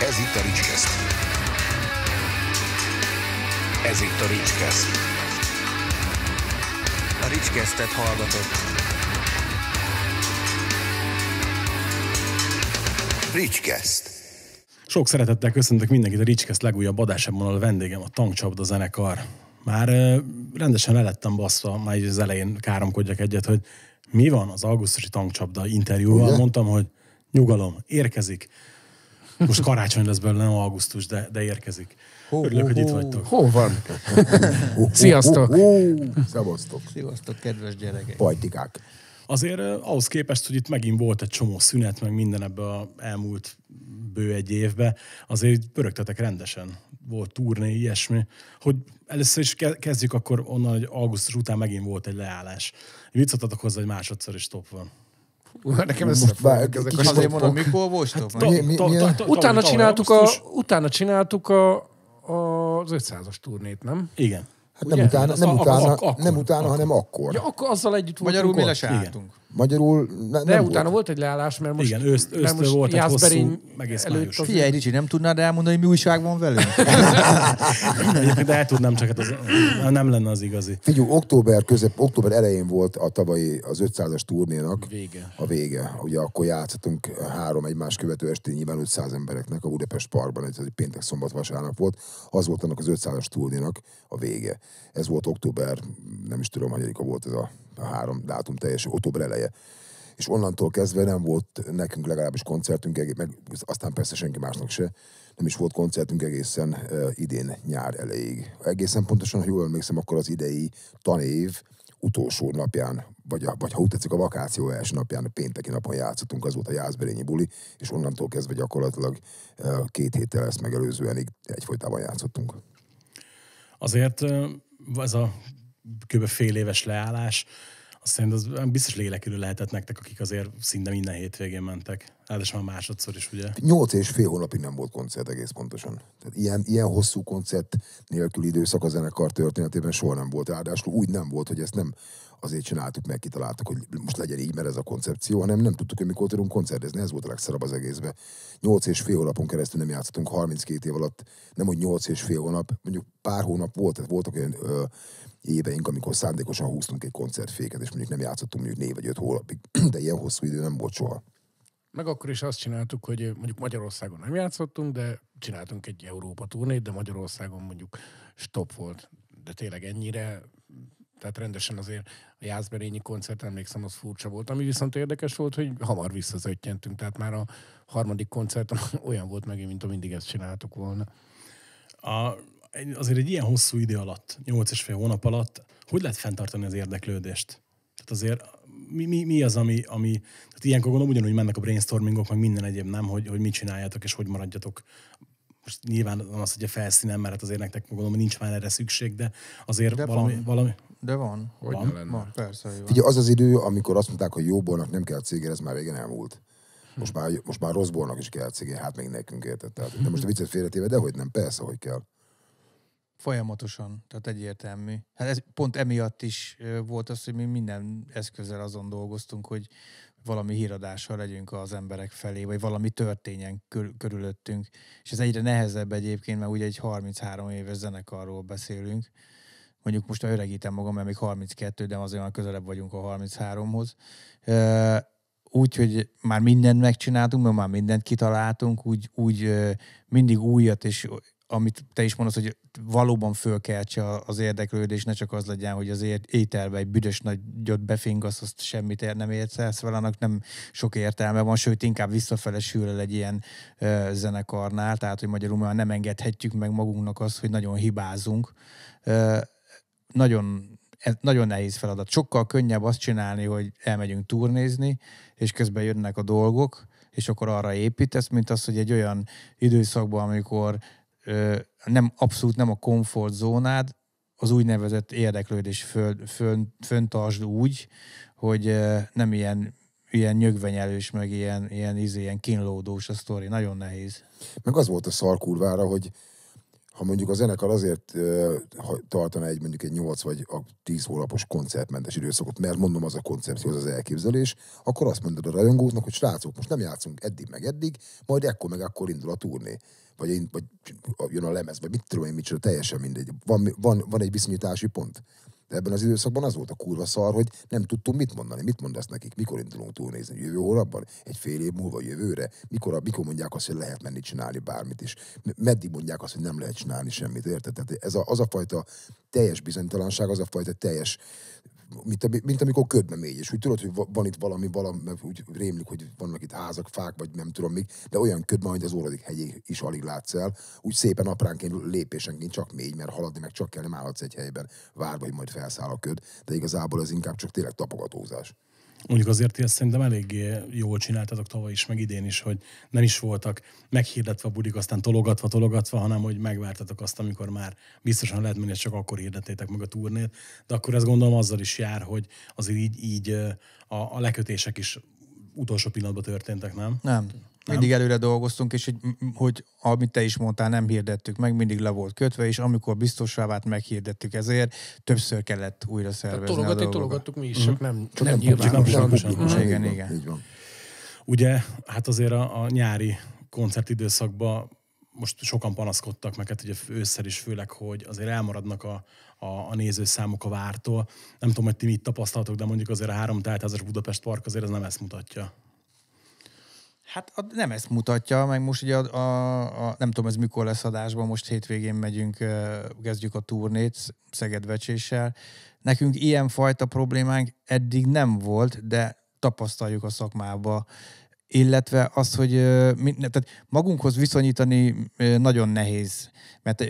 Ez itt a Ricskeszt. Ez itt a Ricskeszt. A Ricskesztet hallgatott. Ricskeszt. Sok szeretettel köszöntök mindenkit a Ricskeszt legújabb adásában, a vendégem a Tankcsapda zenekar. Már rendesen lelettem baszva, már az elején káromkodjak egyet, hogy mi van az augusztusi tankcsapda interjúval. Ugye? Mondtam, hogy nyugalom, érkezik most karácsony lesz belőle, nem augusztus, de, de érkezik. Ho, Örülök, ho, hogy itt vagytok. Hol van? Sziasztok! Szevasztok! Sziasztok, kedves gyerekek! Pajtikák! Azért eh, ahhoz képest, hogy itt megint volt egy csomó szünet, meg minden ebbe a elmúlt bő egy évbe, azért pörögtetek rendesen. Volt turné, ilyesmi. Hogy először is kezdjük akkor onnan, hogy augusztus után megint volt egy leállás. Viccatatok hozzá, hogy másodszor is top van. Nekem ez most bár, ezek a azért mondom, mikor Utána csináltuk, a, utána csináltuk a, a, az 500-as turnét, nem? Igen. Hát nem utána, hát nem utána, nem utána, hanem akkor. Ja, akkor azzal együtt voltunk. Magyarul mi lesálltunk. Magyarul ne, De nem utána volt. volt egy leállás, mert most... Igen, őszt, most volt egy hosszú, egész előtt az... Figyelj, Ricsi, nem tudnád elmondani, hogy mi újság van velünk? De el tudnám, csak hát az, nem lenne az igazi. Figyelj, október közep, október elején volt a tavalyi az 500-as turnénak vége. a vége. Ugye akkor játszottunk három egymás követő estén nyilván 500 embereknek a Budapest Parkban, ez egy péntek, szombat, vasárnap volt. Az volt annak az 500-as turnénak a vége. Ez volt október, nem is tudom, a volt ez a a három dátum teljes október eleje. És onnantól kezdve nem volt nekünk legalábbis koncertünk, meg aztán persze senki másnak se, nem is volt koncertünk egészen uh, idén nyár elejéig. Egészen pontosan, ha jól emlékszem, akkor az idei tanév utolsó napján, vagy, a, vagy ha úgy tetszik, a vakáció első napján, a pénteki napon játszottunk, az volt a Jászberényi buli, és onnantól kezdve gyakorlatilag uh, két héttel ezt megelőzően egyfolytában játszottunk. Azért ez a kb. fél éves leállás, azt szerint az biztos lélekülő lehetett nektek, akik azért szinte minden hétvégén mentek. Ráadásul hát már másodszor is, ugye? Nyolc és fél hónapig nem volt koncert egész pontosan. Tehát ilyen, ilyen hosszú koncert nélkül időszak a zenekar történetében soha nem volt. Ráadásul úgy nem volt, hogy ezt nem azért csináltuk, meg kitaláltuk, hogy most legyen így, mert ez a koncepció, hanem nem tudtuk, hogy mikor tudunk koncertezni. Ez volt a legszarabb az egészben. Nyolc és fél hónapon keresztül nem játszottunk 32 év alatt, nem hogy nyolc és fél hónap, mondjuk pár hónap volt, tehát voltak olyan ö, éveink, amikor szándékosan húztunk egy koncertféket, és mondjuk nem játszottunk mondjuk négy vagy öt hónapig, de ilyen hosszú idő nem volt soha. Meg akkor is azt csináltuk, hogy mondjuk Magyarországon nem játszottunk, de csináltunk egy Európa turnét, de Magyarországon mondjuk stop volt. De tényleg ennyire tehát rendesen azért a Jászberényi koncert, emlékszem, az furcsa volt. Ami viszont érdekes volt, hogy hamar visszazöttyentünk, Tehát már a harmadik koncert olyan volt meg, mint a mindig ezt csináltuk volna. A azért egy ilyen hosszú idő alatt, 8 és fél hónap alatt, hogy lehet fenntartani az érdeklődést? Tehát azért mi, mi, mi az, ami, ami tehát ilyenkor gondolom ugyanúgy mennek a brainstormingok, meg minden egyéb nem, hogy, hogy mit csináljátok és hogy maradjatok most nyilván az, hogy a felszínen, mert hát azért nektek gondolom, hogy nincs már erre szükség, de azért de valami, van. valami... De van. Hogy van? Lenne. van persze, hogy van. Figyelj, az az idő, amikor azt mondták, hogy jóbornak nem kell cégér, ez már régen elmúlt. Most hm. már, most már rosszbornak is kell cégér, hát még nekünk érted. Tehát, hm. de most a viccet félretéve, de hogy nem, persze, hogy kell. Folyamatosan, tehát egyértelmű. Hát ez pont emiatt is volt az, hogy mi minden eszközzel azon dolgoztunk, hogy valami híradással legyünk az emberek felé, vagy valami történjen körülöttünk. És ez egyre nehezebb egyébként, mert ugye egy 33 éves zenekarról beszélünk. Mondjuk most öregítem magam, mert még 32, de azért már közelebb vagyunk a 33-hoz. Úgy, hogy már mindent megcsináltunk, mert már mindent kitaláltunk, úgy, úgy mindig újat és amit te is mondasz, hogy valóban fölkeltse az érdeklődés, ne csak az legyen, hogy az ételbe egy büdös nagyot befingasz, azt semmit ér, nem érsz, vele, annak nem sok értelme van, sőt, inkább visszafele el egy ilyen ö, zenekarnál, tehát, hogy magyarul már nem engedhetjük meg magunknak azt, hogy nagyon hibázunk. Ö, nagyon ez nagyon nehéz feladat. Sokkal könnyebb azt csinálni, hogy elmegyünk turnézni, és közben jönnek a dolgok, és akkor arra építesz, mint az, hogy egy olyan időszakban, amikor nem, abszolút nem a komfortzónád, az úgynevezett érdeklődés föl, fön, föntartsd úgy, hogy nem ilyen ilyen nyögvenyelős, meg ilyen, ilyen, izé, ilyen kínlódós a sztori. Nagyon nehéz. Meg az volt a szarkurvára, hogy ha mondjuk a zenekar azért uh, tartana egy mondjuk egy 8 vagy a 10 hónapos koncertmentes időszakot, mert mondom az a koncepció, az az elképzelés, akkor azt mondod a rajongóknak, hogy srácok, most nem játszunk eddig meg eddig, majd ekkor meg akkor indul a turné. Vagy, én, vagy jön a lemez, vagy mit tudom én, micsoda, teljesen mindegy. Van, van, van egy viszonyítási pont. De ebben az időszakban az volt a kurva szar, hogy nem tudtunk mit mondani. Mit mondasz nekik? Mikor indulunk túlnézni? Jövő hónapban? Egy fél év múlva jövőre? Mikor, mikor mondják azt, hogy lehet menni csinálni bármit is? Meddig mondják azt, hogy nem lehet csinálni semmit? Érted? Tehát ez a, az a fajta teljes bizonytalanság, az a fajta teljes mint, mint amikor ködbe mégy, és úgy tudod, hogy van itt valami, valami, mert úgy rémlik, hogy vannak itt házak, fák, vagy nem tudom még, de olyan ködben, hogy az Óradik hegyé is alig látsz el, úgy szépen apránként, lépésenként csak mégy, mert haladni meg csak kell, nem állhatsz egy helyben, várva, hogy majd felszáll a köd, de igazából ez inkább csak tényleg tapogatózás. Mondjuk azért ezt szerintem eléggé jól csináltatok tavaly is, meg idén is, hogy nem is voltak meghirdetve a budik, aztán tologatva, tologatva, hanem hogy megvártatok azt, amikor már biztosan lehet menni, csak akkor hirdetétek meg a turnét. De akkor ezt gondolom azzal is jár, hogy azért így, így a, a lekötések is utolsó pillanatban történtek, nem? Nem. Nem? Mindig előre dolgoztunk, és hogy, hogy amit te is mondtál, nem hirdettük meg, mindig le volt kötve, és amikor biztosra vált, meghirdettük ezért, többször kellett újra szervezni Tehát tologatni, tologattuk mi is, mm. csak nem, csak nem, nyilván, nem, nem, nem, nem, mhm. Igen, igen. Ugye, hát azért a, a nyári koncertidőszakban most sokan panaszkodtak meg, hát ugye ősszel is főleg, hogy azért elmaradnak a, a, a nézőszámok a vártól. Nem tudom, hogy ti mit tapasztaltok, de mondjuk azért a három teltházas Budapest Park azért ez nem ezt mutatja. Hát a, nem ezt mutatja, meg most ugye a, a, a, nem tudom ez mikor lesz adásban, most hétvégén megyünk, kezdjük a turnét Szegedvecséssel. Nekünk ilyen fajta problémánk eddig nem volt, de tapasztaljuk a szakmába illetve az, hogy tehát magunkhoz viszonyítani nagyon nehéz, mert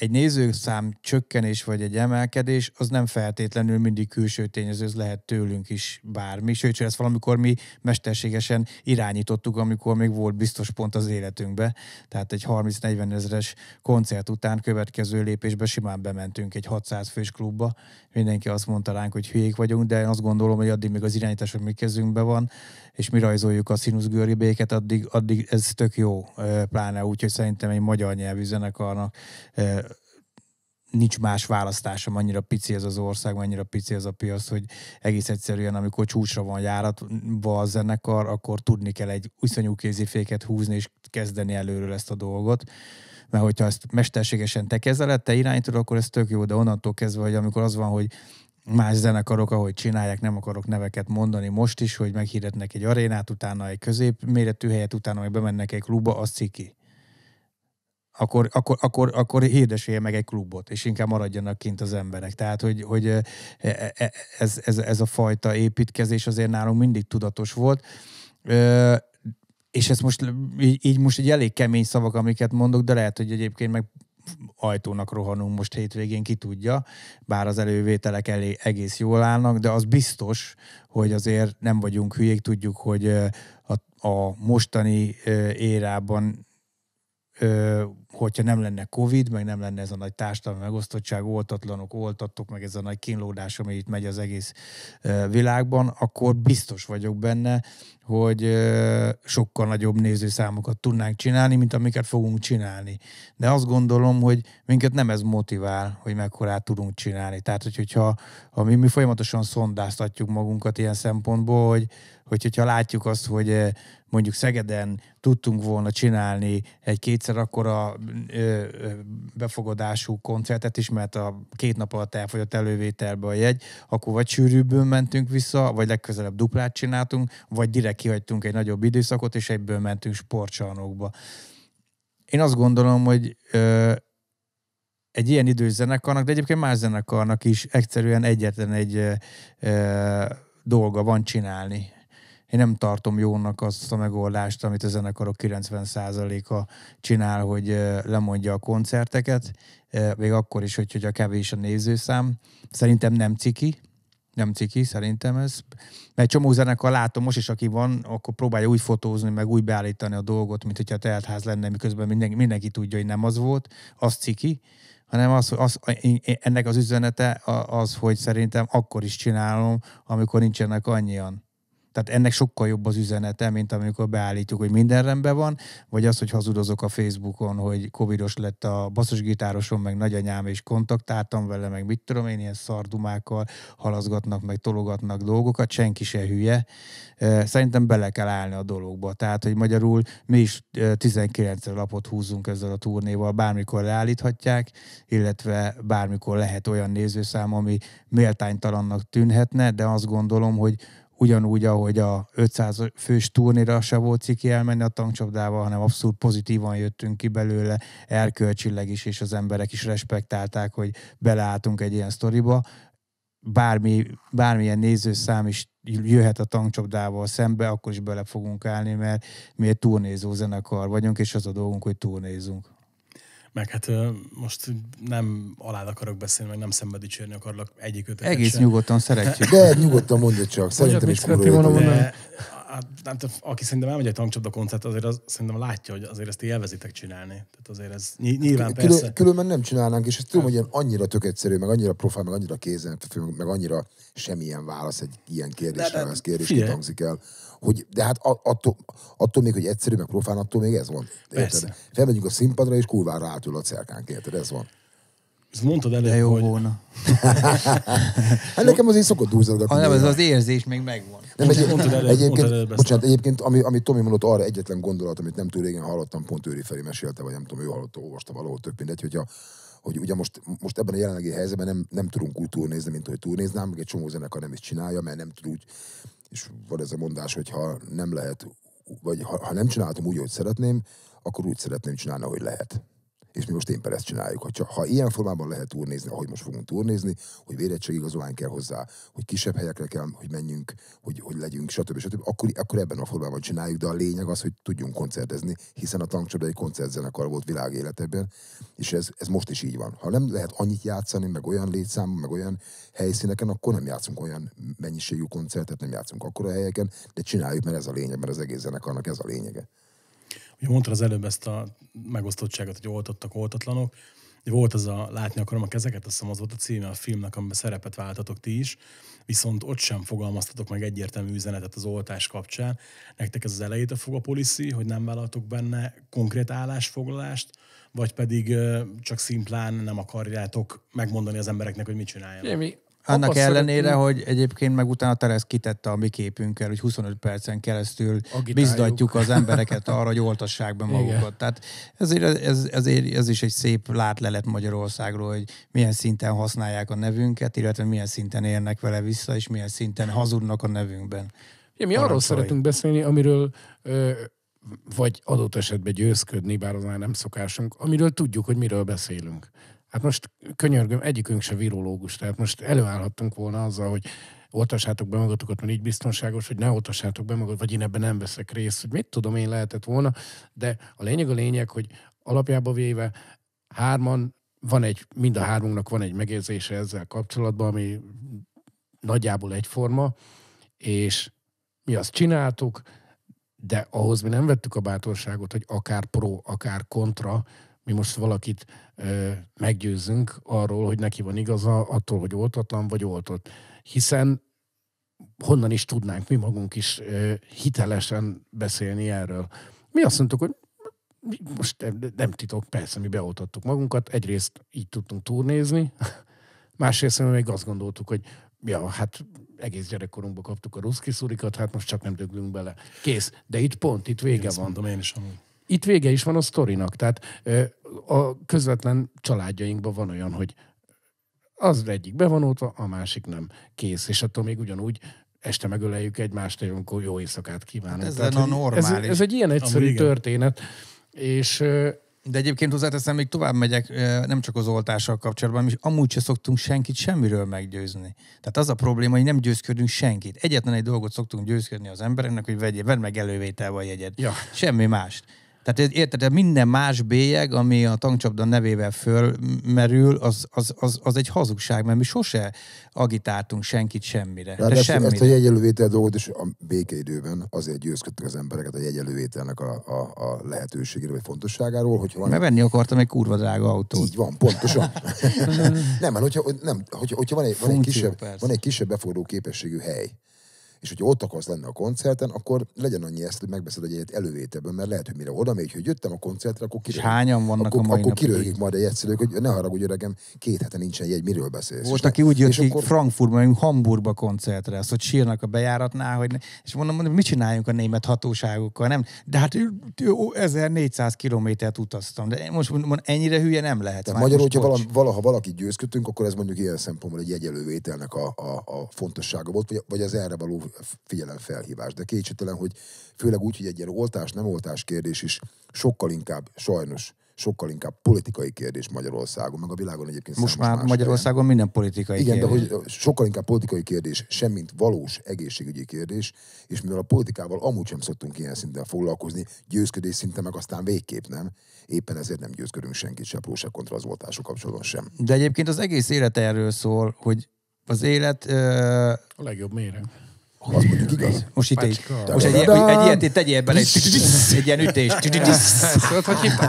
egy nézőszám csökkenés vagy egy emelkedés, az nem feltétlenül mindig külső tényező, ez lehet tőlünk is bármi, sőt, ezt valamikor mi mesterségesen irányítottuk, amikor még volt biztos pont az életünkbe, tehát egy 30-40 ezeres koncert után következő lépésbe simán bementünk egy 600 fős klubba, mindenki azt mondta ránk, hogy hülyék vagyunk, de én azt gondolom, hogy addig még az irányítás a mi kezünkben van, és mi rajzoljuk a színű mínusz béket addig, addig ez tök jó, pláne úgy, hogy szerintem egy magyar nyelvű zenekarnak nincs más választásom, annyira pici ez az ország, annyira pici ez a piac, hogy egész egyszerűen, amikor csúcsra van járatva a zenekar, akkor tudni kell egy iszonyú kéziféket húzni, és kezdeni előről ezt a dolgot mert hogyha ezt mesterségesen te kezeled, te irányítod, akkor ez tök jó, de onnantól kezdve, hogy amikor az van, hogy más zenekarok, ahogy csinálják, nem akarok neveket mondani most is, hogy meghirdetnek egy arénát, utána egy középméretű helyet, utána meg bemennek egy klubba, az ciki. Akkor, akkor, akkor, akkor hirdesélje meg egy klubot, és inkább maradjanak kint az emberek. Tehát, hogy, hogy e, e, ez, ez, ez a fajta építkezés azért nálunk mindig tudatos volt és ez most így, így most egy elég kemény szavak, amiket mondok, de lehet, hogy egyébként meg ajtónak rohanunk most hétvégén, ki tudja, bár az elővételek elé egész jól állnak, de az biztos, hogy azért nem vagyunk hülyék, tudjuk, hogy a, a mostani érában hogyha nem lenne Covid, meg nem lenne ez a nagy társadalmi megosztottság, oltatlanok, oltattok, meg ez a nagy kínlódás, ami itt megy az egész világban, akkor biztos vagyok benne, hogy sokkal nagyobb nézőszámokat tudnánk csinálni, mint amiket fogunk csinálni. De azt gondolom, hogy minket nem ez motivál, hogy mekkorát tudunk csinálni. Tehát, hogyha ha mi, mi folyamatosan szondáztatjuk magunkat ilyen szempontból, hogy, hogy, hogyha látjuk azt, hogy mondjuk Szegeden tudtunk volna csinálni egy kétszer akkora befogadású koncertet is, mert a két nap alatt elfogyott elővételbe a jegy, akkor vagy sűrűből mentünk vissza, vagy legközelebb duplát csináltunk, vagy direkt kihagytunk egy nagyobb időszakot, és egyből mentünk sportcsarnokba. Én azt gondolom, hogy ö, egy ilyen idős zenekarnak, de egyébként más zenekarnak is egyszerűen egyetlen egy ö, dolga van csinálni én nem tartom jónak azt a megoldást, amit a zenekarok 90%-a csinál, hogy lemondja a koncerteket, még akkor is, hogy, hogy a kevés a nézőszám. Szerintem nem ciki, nem ciki, szerintem ez. Mert csomó zenekar látom most is, aki van, akkor próbálja úgy fotózni, meg úgy beállítani a dolgot, mint hogyha teltház lenne, miközben mindenki, mindenki tudja, hogy nem az volt, az ciki, hanem az, az, ennek az üzenete az, hogy szerintem akkor is csinálom, amikor nincsenek annyian. Tehát ennek sokkal jobb az üzenete, mint amikor beállítjuk, hogy minden rendben van, vagy az, hogy hazudozok a Facebookon, hogy covidos lett a basszusgitárosom, meg nagyanyám, és kontaktáltam vele, meg mit tudom én, ilyen szardumákkal halazgatnak, meg tologatnak dolgokat, senki se hülye. Szerintem bele kell állni a dologba. Tehát, hogy magyarul mi is 19 lapot húzunk ezzel a turnéval, bármikor leállíthatják, illetve bármikor lehet olyan nézőszám, ami méltánytalannak tűnhetne, de azt gondolom, hogy ugyanúgy, ahogy a 500 fős turnéra se volt ciki elmenni a tankcsapdával, hanem abszolút pozitívan jöttünk ki belőle, erkölcsileg is, és az emberek is respektálták, hogy beleálltunk egy ilyen sztoriba. Bármi, bármilyen nézőszám is jöhet a tankcsapdával szembe, akkor is bele fogunk állni, mert mi egy turnézó zenekar vagyunk, és az a dolgunk, hogy turnézunk. Meg hát most nem alád akarok beszélni, meg nem szembe dicsérni akarlak egyik ötöket Egész sem. nyugodtan szeretjük. De nyugodtan mondja csak, szerintem is kurva Hát, nem tudom, aki szerintem elmegy egy tankcsapda koncert, azért az, szerintem látja, hogy azért ezt élvezitek csinálni. Tehát azért ez hát nyilván hát, persze. Különben nem csinálnánk, és ezt tudom, hát. hogy annyira tök egyszerű, meg annyira profán, meg annyira kézen, meg annyira semmilyen válasz egy ilyen kérdésre, ez kérdésként hangzik el. Hogy, de hát attól, attól még, hogy egyszerű, meg profán, attól még ez van. Érted? Felmegyünk a színpadra, és kurvára átül a cerkánk, érted? Ez van. Ezt mondtad előbb, De jó hogy... volna. hát nekem azért szokott duzzadgatni. Ha nem, ez az érzés még megvan. Nem, egy, mondtad előbb, egyébként, mondtad előbb bocsánat, egyébként, ami, ami Tomi mondott, arra egyetlen gondolat, amit nem túl régen hallottam, pont Őri Feri mesélte, vagy nem tudom, ő hallotta, olvasta valahol, több mindegy, hogy hogy ugye most, most ebben a jelenlegi helyzetben nem, nem tudunk úgy túlnézni, mint hogy túlnéznám, meg egy csomó zenekar nem is csinálja, mert nem tud úgy, és van ez a mondás, hogy ha nem lehet, vagy ha, ha nem csináltam úgy, hogy szeretném, akkor úgy szeretném csinálni, hogy lehet és mi most éppen ezt csináljuk. Hogyha, ha ilyen formában lehet túrnézni, ahogy most fogunk túrnézni, hogy védettségigazolvány kell hozzá, hogy kisebb helyekre kell, hogy menjünk, hogy, hogy legyünk, stb. stb. Akkor, akkor ebben a formában csináljuk, de a lényeg az, hogy tudjunk koncertezni, hiszen a tankcsoda egy koncertzenekar volt világ életében, és ez, ez most is így van. Ha nem lehet annyit játszani, meg olyan létszám, meg olyan helyszíneken, akkor nem játszunk olyan mennyiségű koncertet, nem játszunk akkor a helyeken, de csináljuk, mert ez a lényeg, mert az egész zenekarnak ez a lényege. Ugye mondtad az előbb ezt a megosztottságot, hogy oltottak, oltatlanok. Volt az a Látni akarom a kezeket, azt hiszem az volt a címe a filmnek, amiben szerepet váltatok ti is, viszont ott sem fogalmaztatok meg egyértelmű üzenetet az oltás kapcsán. Nektek ez az a fog a policy, hogy nem vállaltok benne konkrét állásfoglalást, vagy pedig csak szimplán nem akarjátok megmondani az embereknek, hogy mit csináljanak? Mi annak Apa ellenére, szeretném. hogy egyébként meg utána Terez kitette a mi képünkkel, hogy 25 percen keresztül Agitáljuk. bizdatjuk az embereket arra, hogy oltassák be magukat. Igen. Tehát ezért, ez, ezért ez is egy szép látlelet Magyarországról, hogy milyen szinten használják a nevünket, illetve milyen szinten érnek vele vissza, és milyen szinten hazudnak a nevünkben. Ja, mi arról szeretünk beszélni, amiről ö, vagy adott esetben győzködni, bár az már nem szokásunk, amiről tudjuk, hogy miről beszélünk. Hát most könyörgöm, egyikünk se virológus, tehát most előállhattunk volna azzal, hogy oltassátok be magatokat, mert így biztonságos, hogy ne oltassátok be magatokat, vagy én ebben nem veszek részt, hogy mit tudom én lehetett volna, de a lényeg a lényeg, hogy alapjában véve hárman, van egy, mind a hármunknak van egy megérzése ezzel kapcsolatban, ami nagyjából egyforma, és mi azt csináltuk, de ahhoz mi nem vettük a bátorságot, hogy akár pro, akár kontra, mi most valakit ö, meggyőzzünk arról, hogy neki van igaza attól, hogy oltatlan vagy oltott. Hiszen honnan is tudnánk mi magunk is ö, hitelesen beszélni erről. Mi azt mondtuk, hogy most nem titok, persze mi beoltattuk magunkat, egyrészt így tudtunk túrnézni, másrészt mi még azt gondoltuk, hogy ja, hát egész gyerekkorunkban kaptuk a ruszki szurikat, hát most csak nem döglünk bele. Kész. De itt pont, itt vége én van. Mondom én is amúgy itt vége is van a sztorinak. Tehát a közvetlen családjainkban van olyan, hogy az egyik be a másik nem. Kész. És attól még ugyanúgy este megöleljük egymást, amikor jó éjszakát kívánunk. Hát ez Tehát, a normális. Ez, ez egy ilyen egyszerű Amíg történet. És de egyébként hozzáteszem, még tovább megyek, nem csak az oltással kapcsolatban, és amúgy sem szoktunk senkit semmiről meggyőzni. Tehát az a probléma, hogy nem győzködünk senkit. Egyetlen egy dolgot szoktunk győzködni az embereknek, hogy vegyél, vedd meg elővétel vagy jegyet. Ja. Semmi mást. Tehát érted, minden más bélyeg, ami a tankcsapda nevével fölmerül, az, az, az, az egy hazugság, mert mi sose agitáltunk senkit semmire. De ezt, semmire. ezt a jegyelővétel dolgot is a békeidőben azért győzködtük az embereket a jegyelővételnek a, a, a lehetőségéről vagy fontosságáról. Hogyha van. Mert venni akartam egy kurva drága autót. Így van, pontosan. nem, mert hogyha, nem, hogyha, hogyha van, egy, van, egy kisebb, van egy kisebb befogadó képességű hely, és hogyha ott akarsz lenni a koncerten, akkor legyen annyi ezt, hogy megbeszed egy egyet elővételben, mert lehet, hogy mire oda megy, hogy jöttem a koncertre, akkor kiröhög. hányan vannak akkor, a mai Akkor kiröhögik majd a egyszerűk, hogy ne haragudj, öregem, két hete nincsen egy miről beszélsz. Volt, aki úgy jött ki akkor... Frankfurtba, Hamburgba koncertre, azt, hogy sírnak a bejáratnál, hogy ne... és mondom, mondom, mit csináljunk a német hatóságokkal, nem? De hát 1400 kilométert utaztam, de most mondom, ennyire hülye nem lehet. De magyarul, hogyha valami, valaha valaki győzködtünk, akkor ez mondjuk ilyen szempontból egy jegyelővételnek a, a, a fontossága volt, vagy, vagy az erre való figyelemfelhívás. De kétségtelen, hogy főleg úgy, hogy egy ilyen oltás-nem oltás kérdés is sokkal inkább, sajnos, sokkal inkább politikai kérdés Magyarországon, meg a világon egyébként Most már Magyarországon helyen. minden politikai Igen, kérdés. de hogy sokkal inkább politikai kérdés, semmint valós egészségügyi kérdés, és mivel a politikával amúgy sem szoktunk ilyen szinten foglalkozni, győzködés szinten meg aztán végképp nem, éppen ezért nem győzködünk senkit se pró, se kontra az oltások kapcsolatban sem. De egyébként az egész élet erről szól, hogy az élet... Ö... A legjobb mérem. Az mondjuk igaz. Most itt egy, most egy, egy, ilyet itt tegyél bele, egy, ilyen ütést.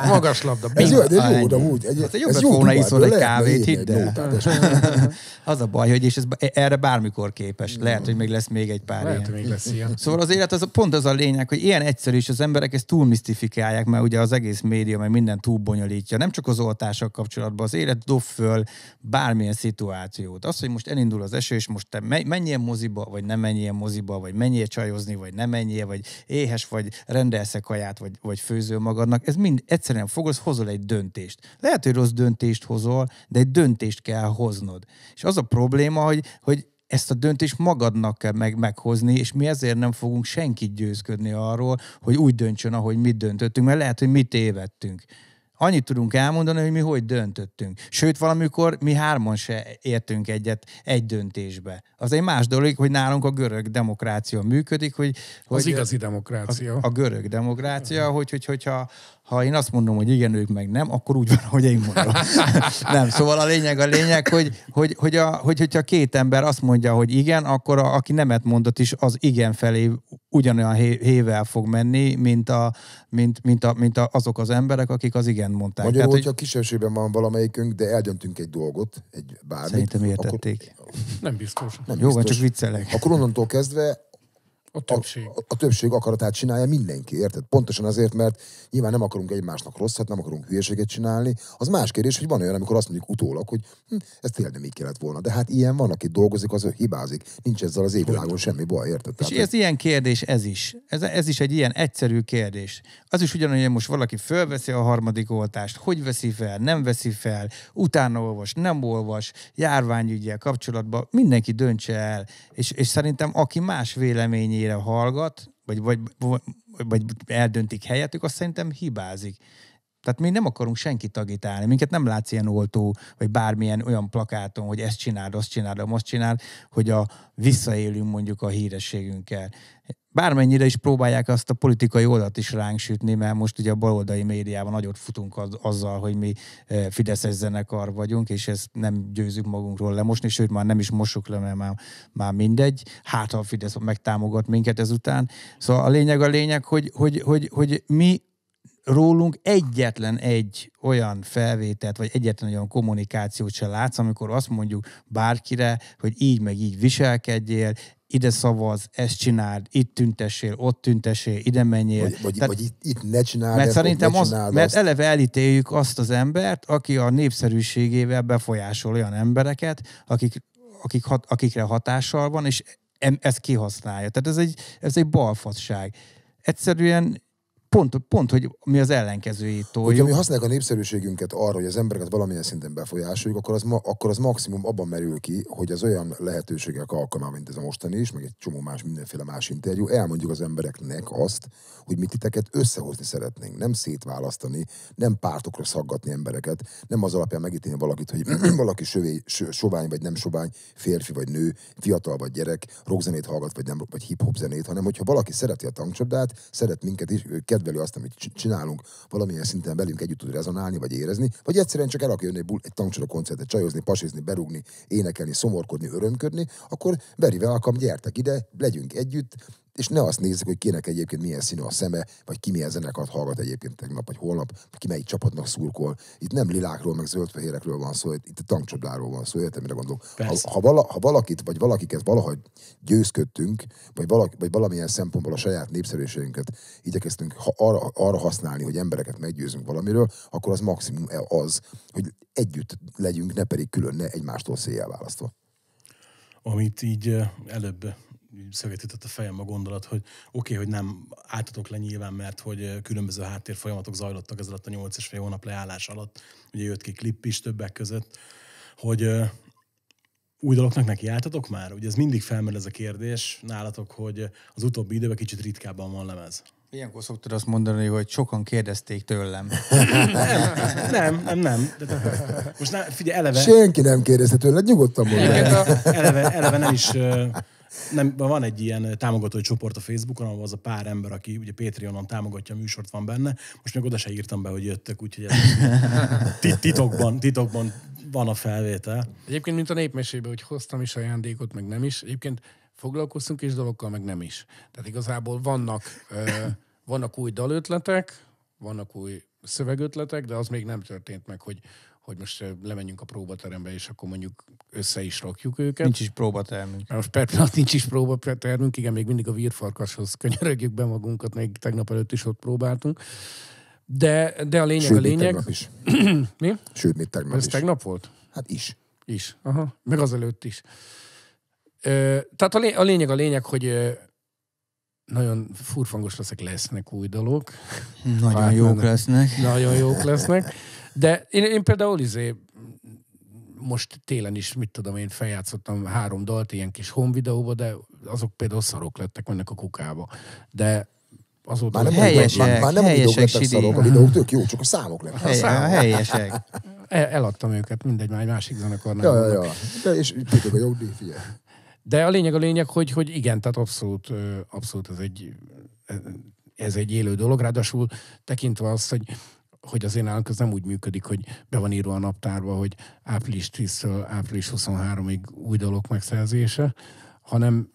Magas labda. Ez jó, de jó, hát, de úgy. Egy, jó, volna iszol egy kávét, hidd el. Az a baj, hogy és ez, erre bármikor képes. Lehet, hogy még lesz még egy pár Lehet, ilyen. még lesz ilyen. Szóval az élet az, pont az a lényeg, hogy ilyen egyszerű, és az emberek ezt túl misztifikálják, mert ugye az egész média, meg minden túl bonyolítja. Nem csak az oltással kapcsolatban, az élet dob föl bármilyen szituációt. Az, hogy most elindul az eső, és most te menjél moziba, vagy nem menjél moziba, moziba, vagy menjél csajozni, vagy nem menjél, vagy éhes vagy, rendelsz kaját, vagy, vagy főzöl magadnak. Ez mind egyszerűen fogod hozol egy döntést. Lehet, hogy rossz döntést hozol, de egy döntést kell hoznod. És az a probléma, hogy, hogy ezt a döntést magadnak kell meg, meghozni, és mi ezért nem fogunk senkit győzködni arról, hogy úgy döntsön, ahogy mi döntöttünk, mert lehet, hogy mit évettünk. Annyit tudunk elmondani, hogy mi hogy döntöttünk. Sőt, valamikor mi hárman se értünk egyet egy döntésbe. Az egy más dolog, hogy nálunk a görög demokrácia működik, hogy... Az igazi demokrácia. A, a görög demokrácia, uh-huh. hogy, hogy, hogyha ha én azt mondom, hogy igen, ők meg nem, akkor úgy van, hogy én mondom. nem, szóval a lényeg a lényeg, hogy, hogy, hogy, a, hogy hogyha két ember azt mondja, hogy igen, akkor a, aki nemet mondott is, az igen felé ugyanolyan hével fog menni, mint, a, mint, mint, a, mint a, azok az emberek, akik az igen mondták. Magyarul, Tehát, hogyha hogy... kisebbségben van valamelyikünk, de eldöntünk egy dolgot, egy bármit. Szerintem értették. Akkor... Nem biztos. Nem Jó, biztos. van, csak viccelek. Akkor onnantól kezdve a többség. A, a többség akaratát csinálja mindenki, érted? Pontosan azért, mert nyilván nem akarunk egymásnak rosszat, nem akarunk hülyeséget csinálni. Az más kérdés, hogy van olyan, amikor azt mondjuk utólag, hogy hm, ez tényleg nem így kellett volna. De hát ilyen van, aki dolgozik, az ő hibázik. Nincs ezzel az évvilágon semmi baj, érted? És Tehát, ez ilyen kérdés ez is. Ez, ez is egy ilyen egyszerű kérdés. Az is ugyanolyan, hogy most valaki fölveszi a harmadik oltást, hogy veszi fel, nem veszi fel, utána olvas, nem olvas, járványügyel kapcsolatban, mindenki döntse el. És, és szerintem aki más véleményi mennyire hallgat, vagy, vagy, vagy eldöntik helyettük, azt szerintem hibázik. Tehát mi nem akarunk senkit agitálni, minket nem látsz ilyen oltó, vagy bármilyen olyan plakáton, hogy ezt csináld, azt csináld, azt csináld, hogy a visszaélünk mondjuk a hírességünkkel bármennyire is próbálják azt a politikai oldalt is ránk sütni, mert most ugye a baloldali médiában nagyot futunk az, azzal, hogy mi e, Fideszes zenekar vagyunk, és ezt nem győzünk magunkról lemosni, sőt már nem is mosuk le, mert már, már mindegy. Hát, ha a Fidesz megtámogat minket ezután. Szóval a lényeg a lényeg, hogy, hogy, hogy, hogy mi rólunk egyetlen egy olyan felvételt, vagy egyetlen olyan kommunikációt se látsz, amikor azt mondjuk bárkire, hogy így meg így viselkedjél, ide szavaz, ezt csináld, itt tüntessél, ott tüntessél, ide menjél. Vagy, vagy, Tehát, vagy itt, itt ne csináld mert ezt, szerintem ne az, azt. Mert eleve elítéljük azt az embert, aki a népszerűségével befolyásol olyan embereket, akik, akik akikre hatással van, és ezt kihasználja. Tehát ez egy, ez egy balfasság. Egyszerűen pont, pont, hogy mi az ellenkezőjét toljuk. Hogyha mi használjuk a népszerűségünket arra, hogy az embereket valamilyen szinten befolyásoljuk, akkor az, ma, akkor az maximum abban merül ki, hogy az olyan lehetőségek alkalmával, mint ez a mostani is, meg egy csomó más, mindenféle más interjú, elmondjuk az embereknek azt, hogy mi titeket összehozni szeretnénk, nem szétválasztani, nem pártokra szaggatni embereket, nem az alapján megítélni valakit, hogy valaki sövé, sovány vagy nem sovány, férfi vagy nő, fiatal vagy gyerek, rockzenét hallgat vagy nem, vagy hip-hop zenét, hanem hogyha valaki szereti a tankcsapdát, szeret minket is, kedveli azt, amit csinálunk, valamilyen szinten velünk együtt tud rezonálni, vagy érezni, vagy egyszerűen csak el akar jönni egy, tancsoló koncertet, csajozni, pasizni, berúgni, énekelni, szomorkodni, örömködni, akkor verivel akam gyertek ide, legyünk együtt, és ne azt nézzük, hogy kinek egyébként milyen színű a szeme, vagy ki milyen zenekart hallgat egyébként tegnap, vagy holnap, vagy ki melyik csapatnak szurkol. Itt nem lilákról, meg zöldfehérekről van szó, itt a tankcsodláról van szó, értem, mire gondolok. Ha, ha, vala, ha, valakit, vagy valakiket valahogy győzködtünk, vagy, valaki, vagy valamilyen szempontból a saját népszerűségünket igyekeztünk ha arra, arra használni, hogy embereket meggyőzünk valamiről, akkor az maximum e az, hogy együtt legyünk, ne pedig külön, ne egymástól széjjel választva. Amit így előbb szöget ütött a fejem a gondolat, hogy oké, okay, hogy nem álltatok le nyilván, mert hogy különböző háttér folyamatok zajlottak ez alatt a nyolc és fél hónap leállás alatt, ugye jött ki klip is többek között, hogy új daloknak neki álltatok már? Ugye ez mindig felmerül ez a kérdés nálatok, hogy az utóbbi időben kicsit ritkábban van lemez. Ilyenkor szoktad azt mondani, hogy sokan kérdezték tőlem. nem, nem, nem. De, most ne, figyelj, eleve... Senki nem kérdezte tőled, nyugodtan mondja. Eleve, eleve, eleve nem is nem, van egy ilyen támogatói csoport a Facebookon, ahol az a pár ember, aki ugye Patreonon támogatja a műsort, van benne. Most még oda se írtam be, hogy jöttek, úgyhogy ez titokban, titokban van a felvétel. Egyébként, mint a népmesébe, hogy hoztam is ajándékot, meg nem is. Egyébként foglalkoztunk is dolgokkal, meg nem is. Tehát igazából vannak, vannak új dalötletek, vannak új szövegötletek, de az még nem történt meg, hogy hogy most lemenjünk a próbaterembe, és akkor mondjuk össze is rakjuk őket. Nincs is próbatermünk. Mert most per pillanat nincs is próbatermünk, igen, még mindig a vírfarkashoz könyörögjük be magunkat, még tegnap előtt is ott próbáltunk. De, de a lényeg Sőt, a lényeg... Tegnap is. Mi? Sőt, még tegnap Ez is. tegnap volt? Hát is. Is, aha, meg azelőtt is. Ö, tehát a, lé- a lényeg a lényeg, hogy ö, nagyon furfangos leszek, lesznek új dalok. Nagyon Vártán, jók lesznek. Nagyon jók lesznek. De én, én például izé, most télen is, mit tudom én, feljátszottam három dalt ilyen kis home videóba, de azok például szarok lettek, mennek a kukába. De azóta... Már nem, helyesek, már, már nem helyesek, videók lettek szarok, a videók tök jó, csak a számok lettek. A, szám. a helyesek. El, eladtam őket, mindegy, már egy másik zenekarnak. Ja, ja, ja. De, és tudok a jó figyelj. De a lényeg a lényeg, hogy, hogy igen, tehát abszolút, abszolút ez egy, ez egy élő dolog, ráadásul tekintve azt, hogy hogy az én nálunk az nem úgy működik, hogy be van írva a naptárba, hogy április 10-től április 23-ig új dalok megszerzése, hanem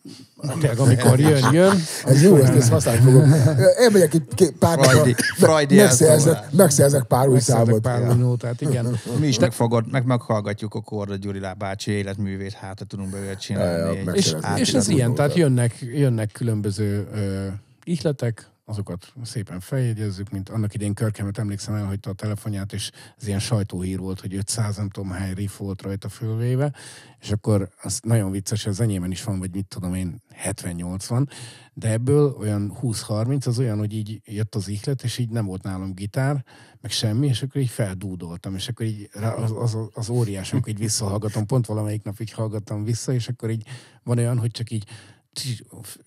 tényleg amikor jön, jön. Ez jó, ezt, ezt használni fogom. Én megyek itt pár Freudi, Freudi megszerzek, megszerzek pár új számot. Pár új tehát igen. Mi is megfogad, meg meghallgatjuk a Korda Gyuri bácsi életművét, hát tudunk belőle csinálni. Ja, ja, és, és ez ilyen, tehát jönnek, jönnek különböző ö, ihletek, azokat szépen feljegyezzük, mint annak idén Körkemet emlékszem el, hogy a telefonját, és ez ilyen sajtóhír volt, hogy 500 nem tudom hány riff volt rajta fölvéve, és akkor az nagyon vicces, az enyémen is van, vagy mit tudom én, 70-80, de ebből olyan 20-30, az olyan, hogy így jött az ihlet, és így nem volt nálam gitár, meg semmi, és akkor így feldúdoltam, és akkor így az, az, az óriás, amikor így visszahallgatom, pont valamelyik nap így hallgattam vissza, és akkor így van olyan, hogy csak így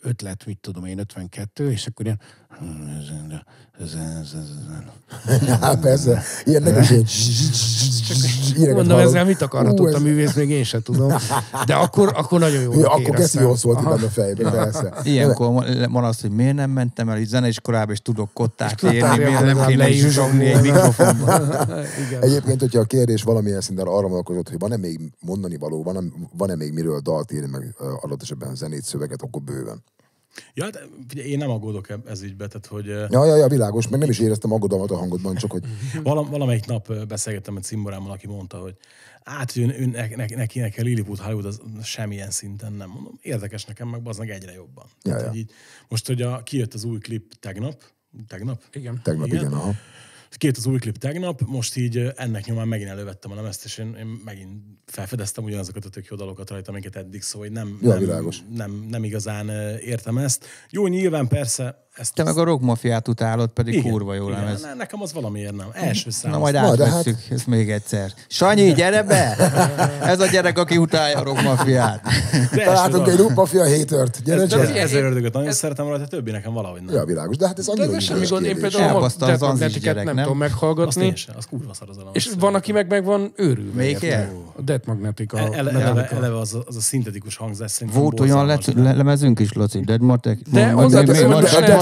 ötlet, mit tudom én, 52, és akkor ilyen Hát persze, érdekes, ilyen Mondom, ezzel mit akarhatott a művész, még én sem tudom. De akkor, akkor nagyon jó. Ja, akkor ez jól szólt itt a fejben, persze. Ilyenkor van az, hogy miért nem mentem el így zeneiskolába, is tudok kottát érni, miért nem kéne zsuzsogni egy mikrofonban. Egyébként, hogyha a kérdés valamilyen szinten arra vonatkozott, hogy van-e még mondani való, van-e még miről dalt írni, meg adott esetben zenét, szöveget, akkor bőven. Ja, hát figyelj, én nem aggódok ez ügybe, tehát hogy... Ja, ja, ja, világos, meg nem is éreztem aggodalmat a hangodban, csak hogy... Valam, valamelyik nap beszélgettem egy cimborámmal, aki mondta, hogy hát ő, ő ne, ne, neki, neki a Lilliput Hollywood az semmilyen szinten nem mondom. Érdekes nekem, meg baznak egyre jobban. Ja, tehát, ja. Így, most, hogy a, kijött az új klip tegnap, tegnap? Igen. Tegnap, igen, igen aha. Két az új klip tegnap, most így ennek nyomán megint elővettem a lemezt, és én, én megint felfedeztem ugyanazokat a tök jó dalokat rajta, amiket eddig, szóval nem, ja, nem, nem, nem, igazán értem ezt. Jó, nyilván persze ezt Te meg a rockmafiát utálod, pedig igen, kurva jól igen, Ne, Nekem az valamiért nem. Első szám. Na majd hát- átvesszük hát... ezt még egyszer. Sanyi, gyere be! ez a gyerek, aki utálja a rockmafiát. Találtunk egy rockmafia hétört. Gyere, ez, gyere. Ez, ördögöt nagyon ez... szeretem rajta, többi nekem valahogy nem. Ja, világos, de hát ez annyira is gond. Én például a Death nem, tudom meghallgatni. Azt az kurva szar az És van, aki meg meg van őrül. Melyik A Death Magnetic. E- eleve az a szintetikus hangzás Volt olyan lemezünk is, Laci. Dead Magnetic. De hozzáteszem,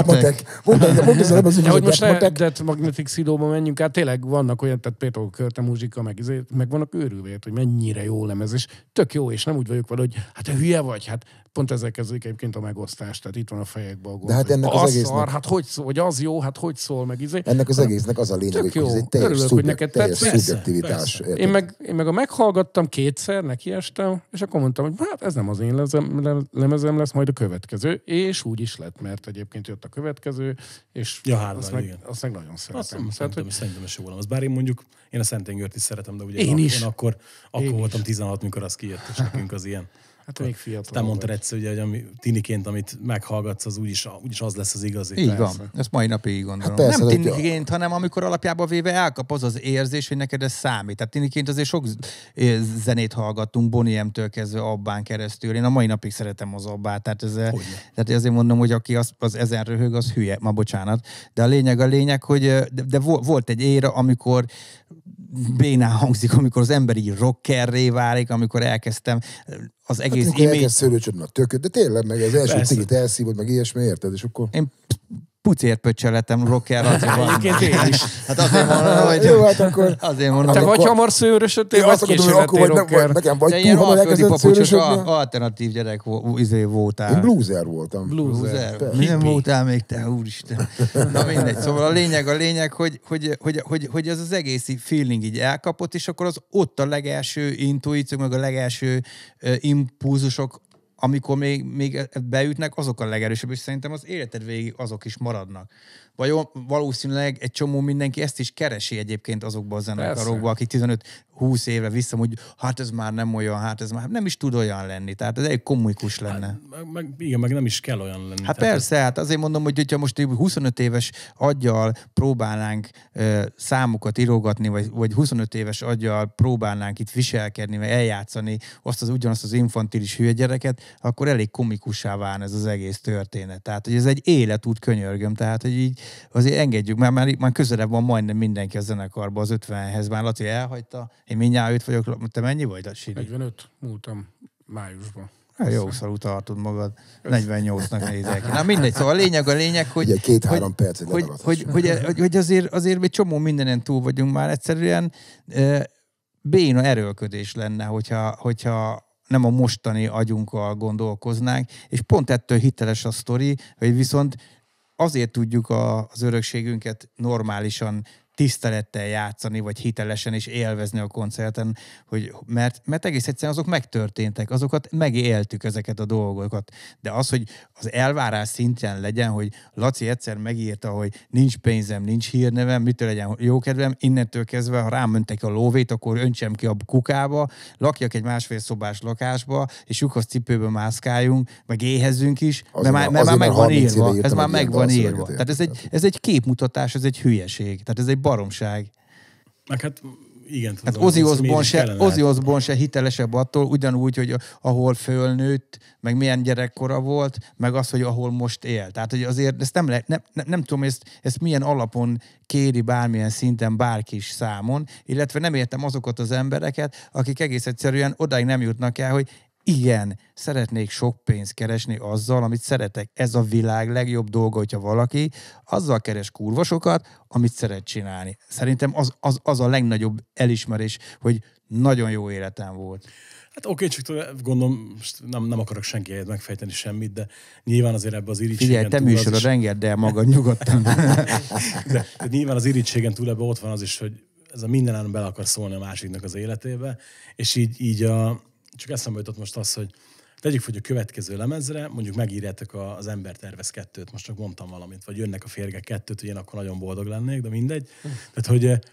matek. Mondd mondta, mondta, mondta, mondta, hogy most ne, det magnetic szidóba menjünk át, tényleg vannak olyan, tehát például Körte Muzsika, meg, izé, meg vannak őrülvért, hogy mennyire jó lemez, és tök jó, és nem úgy vagyok vele, hogy hát te hülye vagy, hát Pont ezzel kezdődik egyébként a megosztás, tehát itt van a fejekben a gond. De hát ennek az, az egésznek... Szar, hát hogy szól, hogy az jó, hát hogy szól, meg izé. Ennek az hát egésznek az a lényeg, hogy jó. ez egy teljes, Örülök, szubjek, neked teljes persze, szubjektivitás. Persze. Én, meg, én meg a meghallgattam kétszer, nekiestem, és akkor mondtam, hogy hát ez nem az én lemezem, lemezem lesz, majd a következő, és úgy is lett, mert egyébként jött a következő, és ja, hát azt, meg, azt meg nagyon szeretem. Azt szerintem, hogy... szerintem is jó volna. Az bár én mondjuk, én a Szentengőrt is szeretem, de ugye én, én is. Én akkor, akkor én voltam is. 16, mikor az kijött, és nekünk az ilyen Hát még fiatal. Te mondtad egyszer, ugye, hogy ami, tiniként, amit meghallgatsz, az úgyis, úgyis az lesz az igazi. Így persze. van. Ezt mai napig így gondolom. Hát persze, nem tiniként, a... hanem amikor alapjában véve elkap az az érzés, hogy neked ez számít. Tehát tiniként azért sok zenét hallgattunk, Boniemtől kezdve Abbán keresztül. Én a mai napig szeretem az Abbát. Tehát, ez, tehát azért mondom, hogy aki az, az ezen röhög, az hülye. Ma bocsánat. De a lényeg a lényeg, hogy de, de volt egy éra, amikor bénán hangzik, amikor az ember így rockerré válik, amikor elkezdtem az hát egész hát, image... Elkezd szőlőcsödni a tököd, de tényleg, meg az első cigit elszívod, meg ilyesmi, érted, és akkor... Én pucérpöcsöletem rocker azért Egyébként én is. Hát azért mondom, hogy... Jó, hát akkor... Azért mondom, Te vagy hamar szőrösödtél, vagy később lettél rocker. Nekem vagy túl hamar elkezdett szőrösödni. alternatív gyerek izé voltál. Én blúzer voltam. Blúzer. Milyen voltál még te, úristen. Na mindegy, szóval a lényeg, a lényeg, hogy, hogy, hogy, hogy, hogy ez az egész feeling így elkapott, és akkor az ott a legelső intuíció, meg a legelső impulzusok amikor még, még beütnek, azok a legerősebb, és szerintem az életed végig azok is maradnak. Vagy valószínűleg egy csomó mindenki ezt is keresi egyébként azokban a zenekarokban, akik 15-20 éve vissza, hogy hát ez már nem olyan, hát ez már nem is tud olyan lenni. Tehát ez egy komikus hát, lenne. Hát, meg, meg, igen, meg nem is kell olyan lenni. Hát persze, ez... hát azért mondom, hogy hogyha most 25 éves aggyal próbálnánk ö, számokat írogatni, vagy, vagy 25 éves aggyal próbálnánk itt viselkedni, vagy eljátszani azt az ugyanazt az infantilis hülye gyereket, akkor elég komikussá válna ez az egész történet. Tehát, hogy ez egy életút könyörgöm. Tehát, hogy így azért engedjük, mert már, már közelebb van majdnem mindenki a zenekarban az 50-hez. Már Laci elhagyta, én mindjárt 5 vagyok, te mennyi vagy, Laci? 45, múltam májusban. Hát jó szarú tartod magad, 48-nak nézel ki. Na mindegy, szóval a lényeg a lényeg, hogy... Ugye két-három percet hogy, hogy, hogy, hogy, hogy, azért, azért egy csomó mindenen túl vagyunk már, egyszerűen béna erőlködés lenne, hogyha, hogyha nem a mostani agyunkkal gondolkoznánk, és pont ettől hiteles a sztori, hogy viszont azért tudjuk a, az örökségünket normálisan tisztelettel játszani, vagy hitelesen is élvezni a koncerten, hogy, mert, mert egész egyszerűen azok megtörténtek, azokat megéltük ezeket a dolgokat. De az, hogy az elvárás szintjén legyen, hogy Laci egyszer megírta, hogy nincs pénzem, nincs hírnevem, mitől legyen jó kedvem, innentől kezdve, ha rámöntek a lóvét, akkor öntsem ki a kukába, lakjak egy másfél szobás lakásba, és lyukhoz cipőbe mászkáljunk, meg éhezünk is, az mert, már, mert már megvan írva. Ez már megvan írva. Tehát ez egy, ez egy képmutatás, ez egy hülyeség. Tehát ez egy baromság. Meg hát igen, tudom. Hát Ozzy Osbourne se, Ozzy Osbourne se hitelesebb attól, ugyanúgy, hogy ahol fölnőtt, meg milyen gyerekkora volt, meg az, hogy ahol most él. Tehát, hogy azért ezt nem, lehet, nem, nem, nem tudom, ezt, ezt milyen alapon kéri bármilyen szinten bárki is számon, illetve nem értem azokat az embereket, akik egész egyszerűen odáig nem jutnak el, hogy igen, szeretnék sok pénzt keresni azzal, amit szeretek. Ez a világ legjobb dolga, hogyha valaki azzal keres kurvasokat, amit szeret csinálni. Szerintem az, az, az a legnagyobb elismerés, hogy nagyon jó életem volt. Hát oké, csak gondolom, most nem, nem akarok senki helyet megfejteni semmit, de nyilván azért ebbe az irítségen Figyelj, te műsorod is... renged, el magad nyugodtan. de, de nyilván az irítségen túl ebbe ott van az is, hogy ez a mindenáron bele akar szólni a másiknak az életébe, és így, így a, csak eszembe jutott most az, hogy tegyük fel, hogy a következő lemezre, mondjuk megírjátok az Ember tervez kettőt, most csak mondtam valamit, vagy jönnek a férgek kettőt, hogy én akkor nagyon boldog lennék, de mindegy. Hm. Tehát, hogy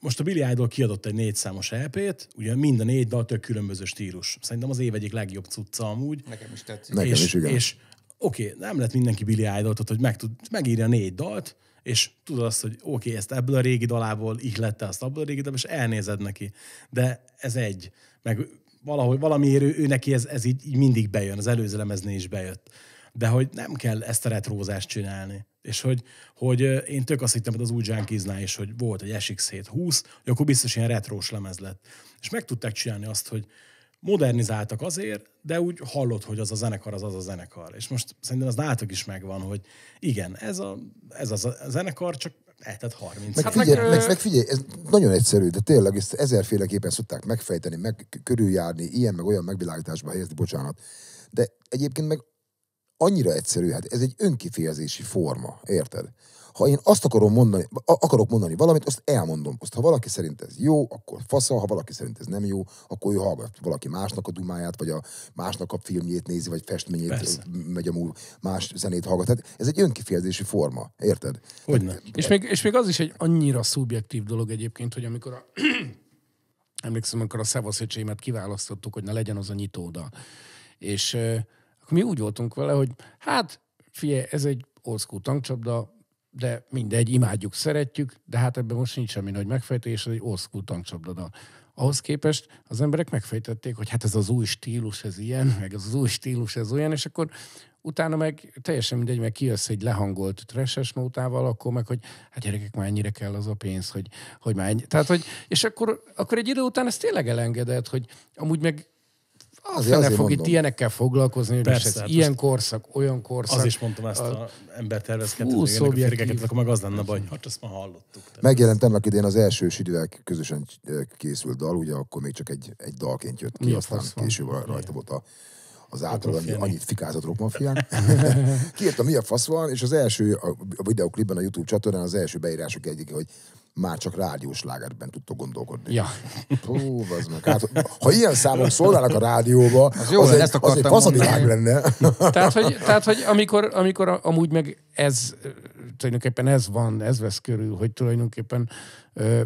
most a Billy Idol kiadott egy négy számos EP-t, ugye minden négy dal tök különböző stílus. Szerintem az év egyik legjobb cucca amúgy. Nekem is tetszik. Nekem és, is, igen. És oké, okay, nem lett mindenki Billy idol hogy meg tud, megírja négy dalt, és tudod azt, hogy oké, okay, ezt ebből a régi dalából ihlette, azt abból a régi dalból, és elnézed neki. De ez egy. Meg valahogy, valamiért ő, ő neki ez, ez így, így mindig bejön, az előző lemezné is bejött. De hogy nem kell ezt a retrózást csinálni. És hogy, hogy én tök azt hittem, hogy az új Junkiesnál is, hogy volt egy SX720, hogy akkor biztos ilyen retrós lemez lett. És meg tudták csinálni azt, hogy modernizáltak azért, de úgy hallott, hogy az a zenekar az az a zenekar. És most szerintem az nálatok is megvan, hogy igen, ez a, ez az a zenekar, csak lehetett 30. Meg hát figyelj, meg, meg figyelj, ez nagyon egyszerű, de tényleg ezt ezerféleképpen szokták megfejteni, meg körüljárni, ilyen meg olyan megvilágításba helyezni, bocsánat. De egyébként meg annyira egyszerű, hát ez egy önkifejezési forma, érted? ha én azt akarom mondani, akarok mondani valamit, azt elmondom. Azt, ha valaki szerint ez jó, akkor fasza, ha valaki szerint ez nem jó, akkor ő hallgat valaki másnak a dumáját, vagy a másnak a filmjét nézi, vagy festményét, Persze. megy a múl, más zenét hallgat. Tehát ez egy önkifejezési forma, érted? Hogyne. Tehát, és, még, és még az is egy annyira szubjektív dolog egyébként, hogy amikor a emlékszem, amikor a Szevasz kiválasztottuk, hogy ne legyen az a nyitóda. És euh, akkor mi úgy voltunk vele, hogy hát figyelj, ez egy old school tankcsapda, de mindegy, imádjuk, szeretjük, de hát ebben most nincs semmi nagy megfejtés, ez egy old school Ahhoz képest az emberek megfejtették, hogy hát ez az új stílus, ez ilyen, meg ez az új stílus, ez olyan, és akkor utána meg teljesen mindegy, meg kijössz egy lehangolt treses nótával, akkor meg, hogy hát gyerekek, már ennyire kell az a pénz, hogy, hogy már ennyi. Tehát, hogy, és akkor, akkor egy idő után ez tényleg elengedett, hogy amúgy meg Azért, azért fog mondom. itt ilyenekkel foglalkozni, hogy Persze, ez hát ilyen korszak, olyan korszak. Az is mondtam ezt a, a embertervezkedőnek, a férgeket, akkor meg az lenne baj, hát ezt már hallottuk. Tehát. Megjelent annak idén az első idővel közösen készült dal, ugye akkor még csak egy, egy dalként jött ki, Mi aztán később van? rajta volt a, az által, ami annyit fikázott rockmafián. a mi a fasz van, és az első, a videoklipben a YouTube csatornán az első beírások egyik, hogy már csak rádiós lágerben tudtok gondolkodni. Ja. Hú, az meg. Hát, ha ilyen számok szólnának a rádióba, az, jó, az, egy, az egy faszadilág lenne. Tehát, hogy, tehát, hogy amikor, amikor amúgy meg ez, tulajdonképpen ez van, ez vesz körül, hogy tulajdonképpen ö,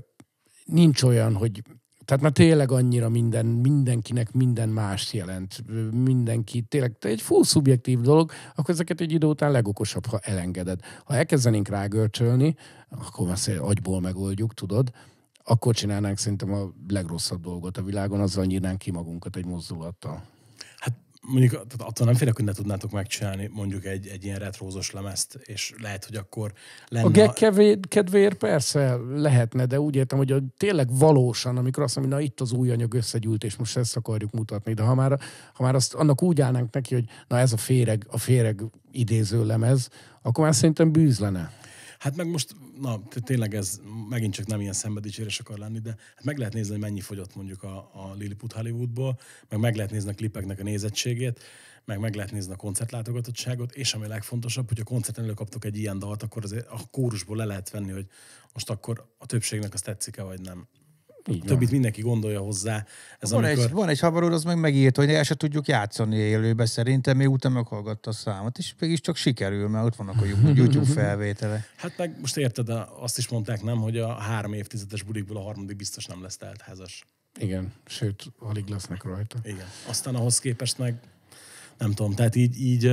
nincs olyan, hogy tehát már tényleg annyira minden, mindenkinek minden más jelent. Mindenki tényleg egy full szubjektív dolog, akkor ezeket egy idő után legokosabb, ha elengeded. Ha elkezdenénk rágörcsölni, akkor azt agyból megoldjuk, tudod, akkor csinálnánk szerintem a legrosszabb dolgot a világon, azzal nyírnánk ki magunkat egy mozdulattal mondjuk tehát attól nem félek, hogy ne tudnátok megcsinálni mondjuk egy, egy ilyen retrózos lemezt, és lehet, hogy akkor lenne... A gag kedvéért, persze lehetne, de úgy értem, hogy a, tényleg valósan, amikor azt mondom, na itt az új anyag összegyűlt, és most ezt akarjuk mutatni, de ha már, ha már azt, annak úgy állnánk neki, hogy na ez a féreg, a féreg idéző lemez, akkor már szerintem bűzlene. Hát meg most na, tényleg ez megint csak nem ilyen szenvedéséres akar lenni, de hát meg lehet nézni, hogy mennyi fogyott mondjuk a, a Lilliput Hollywoodból, meg meg lehet nézni a klipeknek a nézettségét, meg meg lehet nézni a koncertlátogatottságot, és ami legfontosabb, hogy a koncerten kaptok egy ilyen dalt, akkor azért a kórusból le lehet venni, hogy most akkor a többségnek azt tetszik-e, vagy nem. Így többit van. mindenki gondolja hozzá. Ez van, amikor... egy, van egy haverod, az meg megírta, hogy el se tudjuk játszani élőbe szerintem, utána meghallgatta a számot, és mégis csak sikerül, mert ott vannak a YouTube felvétele. Hát meg most érted, azt is mondták, nem, hogy a három évtizedes budikból a harmadik biztos nem lesz házas. Igen, sőt, alig lesznek rajta. Igen. Aztán ahhoz képest meg nem tudom, tehát így, így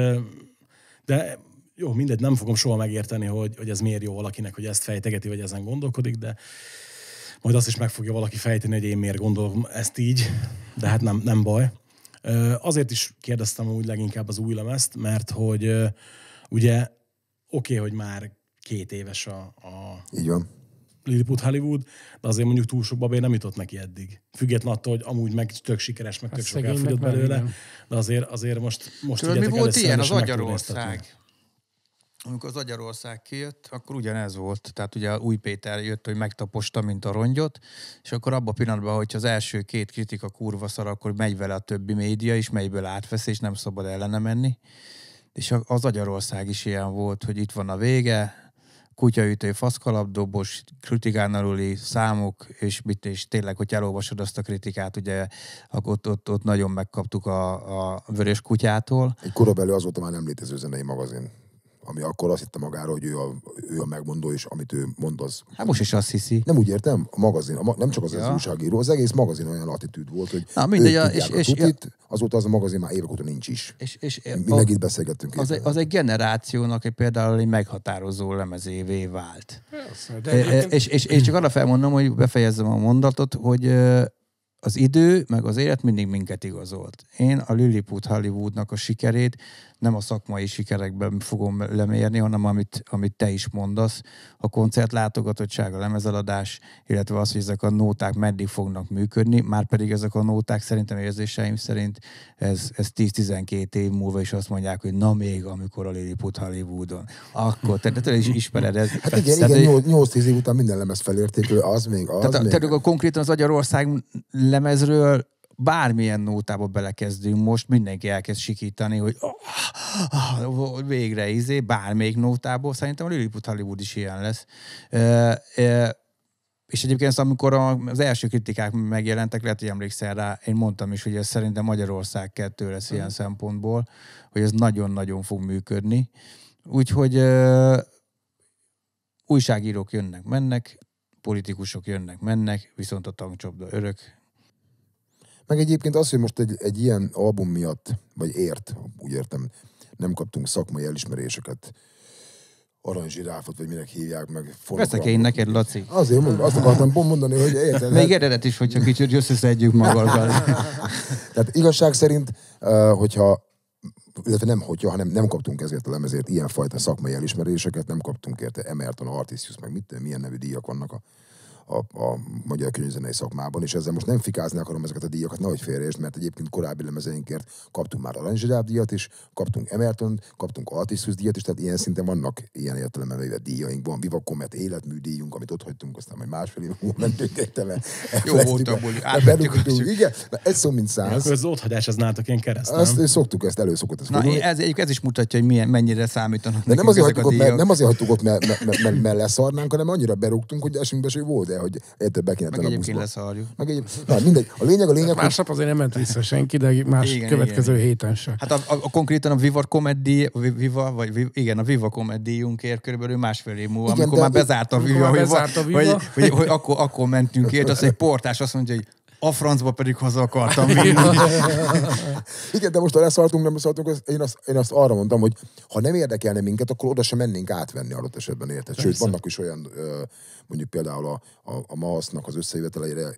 de jó, mindegy, nem fogom soha megérteni, hogy, hogy ez miért jó valakinek, hogy ezt fejtegeti, vagy ezen gondolkodik, de majd azt is meg fogja valaki fejteni, hogy én miért gondolom ezt így, de hát nem, nem baj. Azért is kérdeztem úgy leginkább az új lemezt, mert hogy ugye oké, okay, hogy már két éves a, a így van. Lilliput Hollywood, de azért mondjuk túl sok babé nem jutott neki eddig. Független attól, hogy amúgy meg tök sikeres, meg hát tök sok elfogyott belőle, de azért, azért most, most Tudod, mi volt ilyen az Magyarország? amikor az Agyarország kijött, akkor ugyanez volt. Tehát ugye Új Péter jött, hogy megtaposta, mint a rongyot, és akkor abban a pillanatban, hogyha az első két kritika kurva szar, akkor megy vele a többi média is, melyből átvesz, és nem szabad ellene menni. És az Agyarország is ilyen volt, hogy itt van a vége, kutyaütő, faszkalapdobos, kritikán aluli számok, és, mit, és tényleg, hogy elolvasod azt a kritikát, ugye, akkor ott, ott, ott nagyon megkaptuk a, a vörös kutyától. Egy korabelő azóta már nem létező zenei magazin ami akkor azt hitte magára, hogy ő a, ő a megmondó, és amit ő mond, az... Hát most is azt hiszi. Nem úgy értem, a magazin, a, nem csak az, ja. az újságíró, az egész magazin olyan attitűd volt, hogy Na, mindegy, ők a, és, a és, tutit, azóta az a magazin már évek óta nincs is. És, és meg a, beszélgettünk. Az, egy, az egy generációnak egy például egy meghatározó lemezévé vált. Persze, de e, e- egyébként... és, és, és csak arra felmondom, hogy befejezzem a mondatot, hogy az idő, meg az élet mindig minket igazolt. Én a Lilliput Hollywoodnak a sikerét nem a szakmai sikerekben fogom lemérni, hanem amit, amit te is mondasz, a koncert látogatottsága, lemezeladás, illetve az, hogy ezek a nóták meddig fognak működni, már pedig ezek a nóták szerintem érzéseim szerint ez, ez 10-12 év múlva is azt mondják, hogy na még, amikor a Lilliput Hollywoodon. Akkor, te, te is ismered ez. Hát igen, tehát, igen, 8-10 év után minden lemez felértékül, az még, az tehát, még. Tehát konkrétan az Agyarország lemezről bármilyen nótába belekezdünk most, mindenki elkezd sikítani, hogy oh, oh, oh, végre izé, bármelyik nótából, szerintem a Lilliput Hollywood is ilyen lesz. E, e, és egyébként amikor az első kritikák megjelentek, lehet, hogy emlékszel rá, én mondtam is, hogy ez szerintem Magyarország kettő lesz mm. ilyen szempontból, hogy ez nagyon-nagyon fog működni. Úgyhogy uh, újságírók jönnek, mennek, politikusok jönnek, mennek, viszont a tankcsapda örök, meg egyébként az, hogy most egy, egy ilyen album miatt, vagy ért, úgy értem, nem kaptunk szakmai elismeréseket, aranyzsiráfot, vagy minek hívják meg. Veszek én neked, Laci. Azért mondom, azt akartam pont mondani, hogy érted. Még hát- eredet is, hogyha kicsit összeszedjük magunkkal. Tehát igazság szerint, hogyha illetve nem hogyha, hanem nem kaptunk ezért a lemezért ilyenfajta szakmai elismeréseket, nem kaptunk érte Emerton Artisius, meg mit, milyen nevű díjak vannak a a, a magyar könyvzenei szakmában, és ezzel most nem fikázni akarom ezeket a díjakat, nehogy félreértsd, mert egyébként korábbi lemezeinkért kaptunk már Aranyzsiráb díjat is, kaptunk Emerton, kaptunk Artistus díjat is, tehát ilyen szinten vannak ilyen értelemben véve díjaink, van Viva Comet életmű díjunk, amit ott hagytunk, aztán majd másfél év múlva mentünk egy tele. Jó volt abból, Igen, ez szó, mint száz. Az otthagyás az nálatok én keresztül. Azt szoktuk, ezt előszokott. Ezt Na, ez, ez, is mutatja, hogy milyen, mennyire számítanak. De nem azért hagytuk ott, mert, mert, mert, mert, mert leszarnánk, hanem annyira berúgtunk, hogy esünkbe se volt hogy érted, be kéne Meg egyébként leszarjuk. Meg egy... Na, mindegy. A lényeg, a lényeg, hogy... Másnap azért nem ment vissza senki, de más igen, következő igen. héten sem. Hát a, a, a konkrétan a Viva Comedy, Viva, vagy Viva, igen, a Viva Comedy-junk körülbelül másfél év múlva, igen, amikor már bezárt a Viva, hogy, bezárt a Viva. Vagy, hogy, hogy akkor, akkor mentünk ért, azt egy portás azt mondja, hogy a francba pedig haza akartam vinni. Igen, de most ha leszartunk, nem leszartunk, én azt, én azt arra mondtam, hogy ha nem érdekelne minket, akkor oda sem mennénk átvenni adott esetben, érted? Sőt, vannak is olyan, mondjuk például a, a, a MASZ-nak az összejöveteleire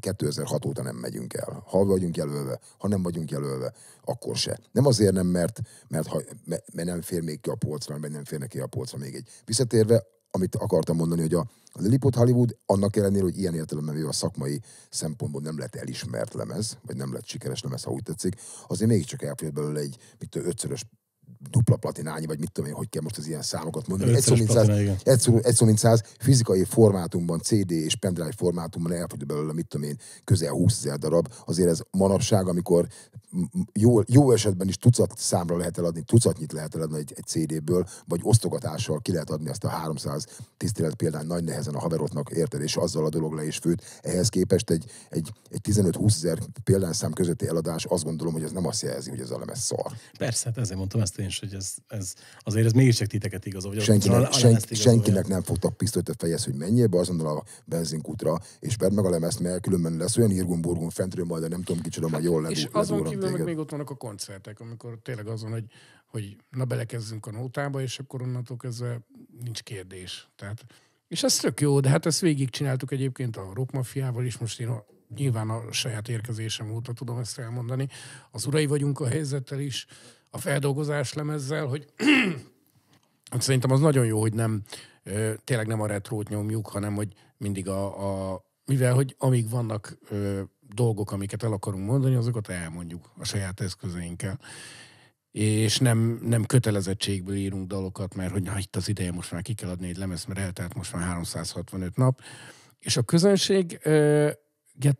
2006 óta nem megyünk el. Ha vagyunk jelölve, ha nem vagyunk jelölve, akkor se. Nem azért nem, mert, mert, ha, mert nem fér még ki a polcra, mert nem férnek ki a polcra még egy. Visszatérve amit akartam mondani, hogy a Lilliput Hollywood annak ellenére, hogy ilyen értelemben a szakmai szempontból nem lett elismert lemez, vagy nem lett sikeres lemez, ha úgy tetszik, azért mégiscsak elfér belőle egy mint ötszörös dupla platinányi, vagy mit tudom én, hogy kell most az ilyen számokat mondani. Egy mint 100, mint száz fizikai formátumban, CD és pendrive formátumban elfogy belőle, mit tudom én, közel 20 ezer darab. Azért ez manapság, amikor jó, jó esetben is tucat számra lehet eladni, tucatnyit lehet eladni egy, egy CD-ből, vagy osztogatással ki lehet adni azt a 300 tisztelet példány nagy nehezen a haverotnak, érted, és azzal a dolog le is főt. Ehhez képest egy, egy, egy 15-20 ezer példányszám közötti eladás, azt gondolom, hogy ez nem azt jelzi, hogy ez a lemez szar. Persze, hát ezért mondtam ezt és hogy ez, ez azért ez mégiscsak titeket igazol. Vagy senkinek, a, a sen, igazol, senkinek nem fogtak pisztolyt a fejez, hogy menjél be azonnal a benzinkútra, és vedd meg a lemezt, mert különben lesz olyan irgumburgum fentről majd, de nem tudom kicsoda, majd jól lesz. És azon kívül meg még ott vannak a koncertek, amikor tényleg azon, hogy hogy na belekezzünk a nótába, és akkor onnantól kezdve nincs kérdés. Tehát, és ez tök jó, de hát ezt végigcsináltuk egyébként a rockmafiával is, most én a, nyilván a saját érkezésem óta tudom ezt elmondani. Az urai vagyunk a helyzettel is, a feldolgozás lemezzel, hogy hát szerintem az nagyon jó, hogy nem tényleg nem a retrót nyomjuk, hanem hogy mindig a, a mivel hogy amíg vannak ö, dolgok, amiket el akarunk mondani, azokat elmondjuk a saját eszközeinkkel. És nem, nem kötelezettségből írunk dalokat, mert hogy na, itt az ideje, most már ki kell adni egy lemez, mert eltelt most már 365 nap. És a közönség ö,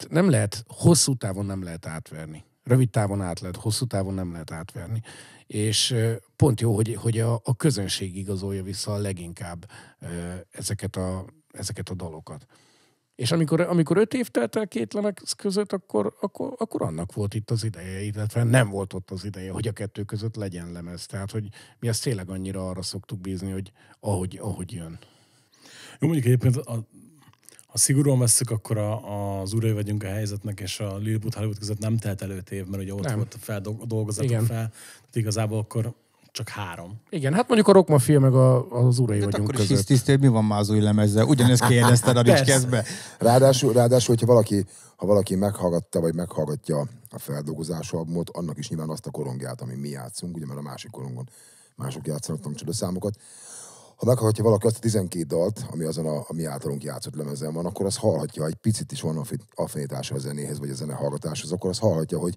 nem lehet, hosszú távon nem lehet átverni. Rövid távon át lehet, hosszú távon nem lehet átverni. És pont jó, hogy, hogy a, a közönség igazolja vissza a leginkább ezeket a, ezeket a dalokat. És amikor, amikor öt év telt el két lemek között, akkor, akkor, akkor annak volt itt az ideje, illetve nem volt ott az ideje, hogy a kettő között legyen lemez. Tehát, hogy mi ezt tényleg annyira arra szoktuk bízni, hogy ahogy, ahogy jön. Jó, mondjuk egyébként a ha szigorúan veszük, akkor a, az urai vagyunk a helyzetnek, és a Lilliput Hollywood között nem telt előtt év, mert ugye ott nem. volt fel, dolgozatok Igen. fel, tehát igazából akkor csak három. Igen, hát mondjuk a Rockma film meg a, az urai De hát vagyunk akkor között. tisztél, mi van már az új lemezzel? Ugyanezt kérdezted a Ricskeszbe. Ráadásul, ráadásul, hogyha valaki, ha valaki meghallgatta, vagy meghallgatja a feldolgozás albumot, annak is nyilván azt a korongját, ami mi játszunk, ugye mert a másik korongon mások játszanak tanulásámokat ha meghallgatja valaki azt a 12 dalt, ami azon a, mi általunk játszott lemezen van, akkor az hallhatja, egy picit is van affinitása a zenéhez, vagy a hallgatáshoz, akkor az hallhatja, hogy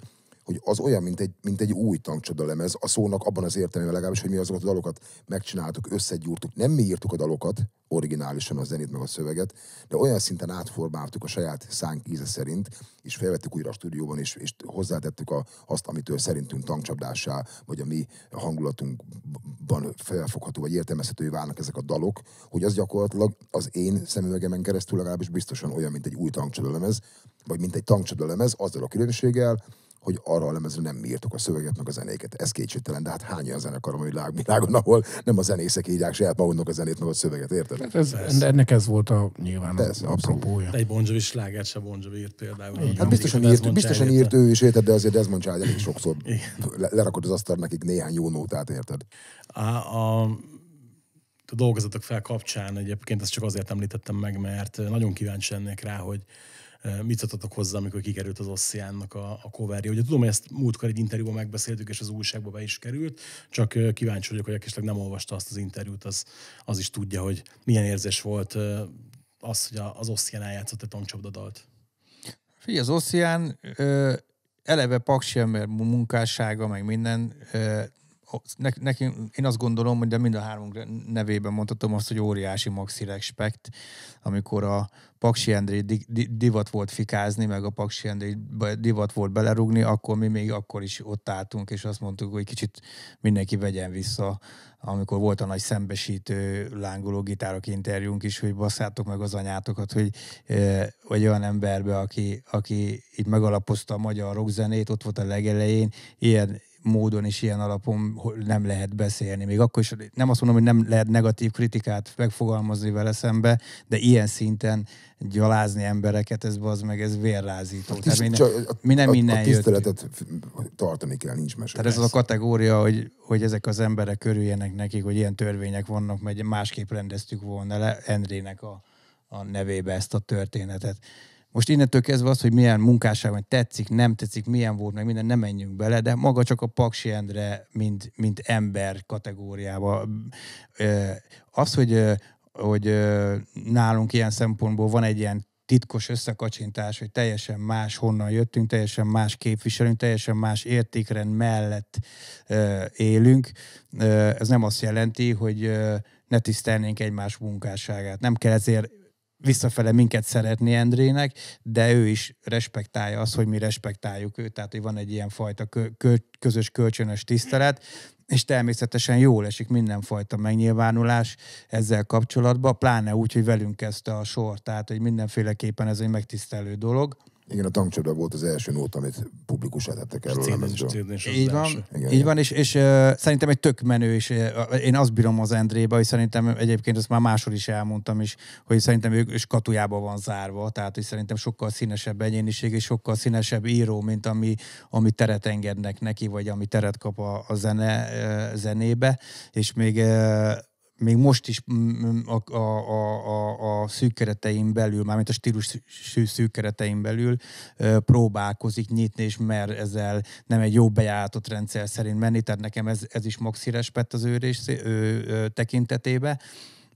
hogy az olyan, mint egy, mint egy új tankcsodalemez, a szónak abban az értelemben legalábbis, hogy mi azokat a dalokat megcsináltuk, összegyúrtuk. Nem mi írtuk a dalokat, originálisan a zenét meg a szöveget, de olyan szinten átformáltuk a saját szánk íze szerint, és felvettük újra a stúdióban, és, és hozzátettük a, azt, amitől szerintünk tankcsapdássá, vagy a mi hangulatunkban felfogható, vagy értelmezhetővé válnak ezek a dalok, hogy az gyakorlatilag az én szemüvegemen keresztül legalábbis biztosan olyan, mint egy új tankcsodalemez, vagy mint egy tankcsodalemez, azzal a különbséggel, hogy arra a lemezre nem mi írtuk a szöveget, meg a zenéket. Ez kétségtelen, de hát hány olyan zenekar a világon, ahol nem a zenészek írják saját maguknak a zenét, meg a szöveget, érted? Hát ez, ennek ez volt a nyilván ez a apropója. Egy Bon Jovi slágert se Bon Jovi írt például. Hát biztosan írt, biztosan írt ő is, érted, de azért Desmond Child elég sokszor lerakod az asztal nekik néhány jó nótát, érted? A, a a dolgozatok fel kapcsán egyébként ezt csak azért említettem meg, mert nagyon kíváncsi lennék rá, hogy mit adtatok hozzá, amikor kikerült az Osziánnak a, a coverje. Ugye tudom, hogy ezt múltkor egy interjúban megbeszéltük, és az újságba be is került, csak kíváncsi vagyok, hogy aki esetleg nem olvasta azt az interjút, az, az is tudja, hogy milyen érzés volt az, hogy az Osszián eljátszott a tankcsapdadalt. Figyelj, az Osszián eleve paksi ember munkássága, meg minden ne, nekem, én azt gondolom, hogy de mind a három nevében mondhatom azt, hogy óriási maxi respekt, amikor a Paksi Endré di, di, divat volt fikázni, meg a Paksi Endré divat volt belerugni, akkor mi még akkor is ott álltunk, és azt mondtuk, hogy kicsit mindenki vegyen vissza, amikor volt a nagy szembesítő lángoló gitárok interjúnk is, hogy basszátok meg az anyátokat, hogy vagy olyan emberbe, aki, aki így megalapozta a magyar rockzenét, ott volt a legelején, ilyen, módon és ilyen alapon nem lehet beszélni. Még akkor is nem azt mondom, hogy nem lehet negatív kritikát megfogalmazni vele szembe, de ilyen szinten gyalázni embereket, ez az meg, ez vérrázító. A tiszt, Tehát minden, csak, mi nem a, innen a tiszteletet jöttünk. tartani kell, nincs mese. Tehát ez az a kategória, hogy, hogy ezek az emberek körüljenek nekik, hogy ilyen törvények vannak, mert másképp rendeztük volna le Endrének a, a nevébe ezt a történetet. Most innentől kezdve az, hogy milyen munkásság, vagy tetszik, nem tetszik, milyen volt, meg minden, nem menjünk bele, de maga csak a Paksi Endre, mint, mint ember kategóriába. Az, hogy, hogy nálunk ilyen szempontból van egy ilyen titkos összekacsintás, hogy teljesen más honnan jöttünk, teljesen más képviselünk, teljesen más értékrend mellett élünk. ez nem azt jelenti, hogy ne tisztelnénk egymás munkásságát. Nem kell ezért visszafele minket szeretni Endrének, de ő is respektálja azt, hogy mi respektáljuk őt, tehát hogy van egy ilyen fajta kö- kö- közös kölcsönös tisztelet, és természetesen jól esik mindenfajta megnyilvánulás ezzel kapcsolatban, pláne úgy, hogy velünk kezdte a sor, tehát hogy mindenféleképpen ez egy megtisztelő dolog. Igen, a tankcsoda volt az első nót, amit publikusá tettek erről. Cédés, cédés így van, igen, így igen. van és, és uh, szerintem egy tök menő, és uh, én azt bírom az Endrébe, hogy szerintem egyébként ezt már máshol is elmondtam is, hogy szerintem ők is katujába van zárva, tehát hogy szerintem sokkal színesebb egyéniség, és sokkal színesebb író, mint ami, ami teret engednek neki, vagy ami teret kap a, a zene, uh, zenébe, és még uh, még most is a, a, a, a szűk keretein belül, mármint a stílus szűk keretein belül próbálkozik nyitni, és mer ezzel nem egy jó bejáratott rendszer szerint menni, tehát nekem ez, ez is maxi respekt az ő, ő tekintetébe.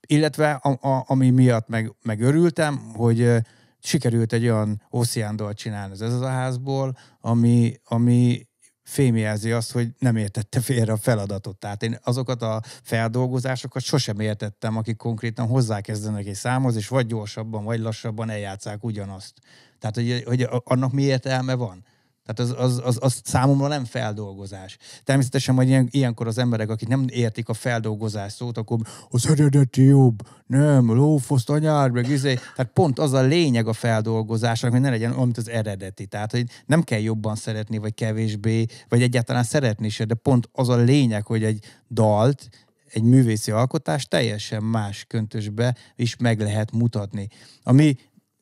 Illetve a, a, ami miatt meg, meg örültem, hogy sikerült egy olyan ósziándort csinálni az ez a házból, ami, ami fémjelzi azt, hogy nem értette félre a feladatot. Tehát én azokat a feldolgozásokat sosem értettem, akik konkrétan hozzákezdenek egy számhoz, és vagy gyorsabban, vagy lassabban eljátszák ugyanazt. Tehát, hogy, hogy annak mi értelme van? Tehát az, az, az, az számomra nem feldolgozás. Természetesen majd ilyen, ilyenkor az emberek, akik nem értik a feldolgozás szót, akkor az eredeti jobb, nem, lófoszt anyád, meg izé. Tehát pont az a lényeg a feldolgozásnak, hogy ne legyen olyan, mint az eredeti. Tehát, hogy nem kell jobban szeretni, vagy kevésbé, vagy egyáltalán szeretni se, de pont az a lényeg, hogy egy dalt, egy művészi alkotást teljesen más köntösbe is meg lehet mutatni. Ami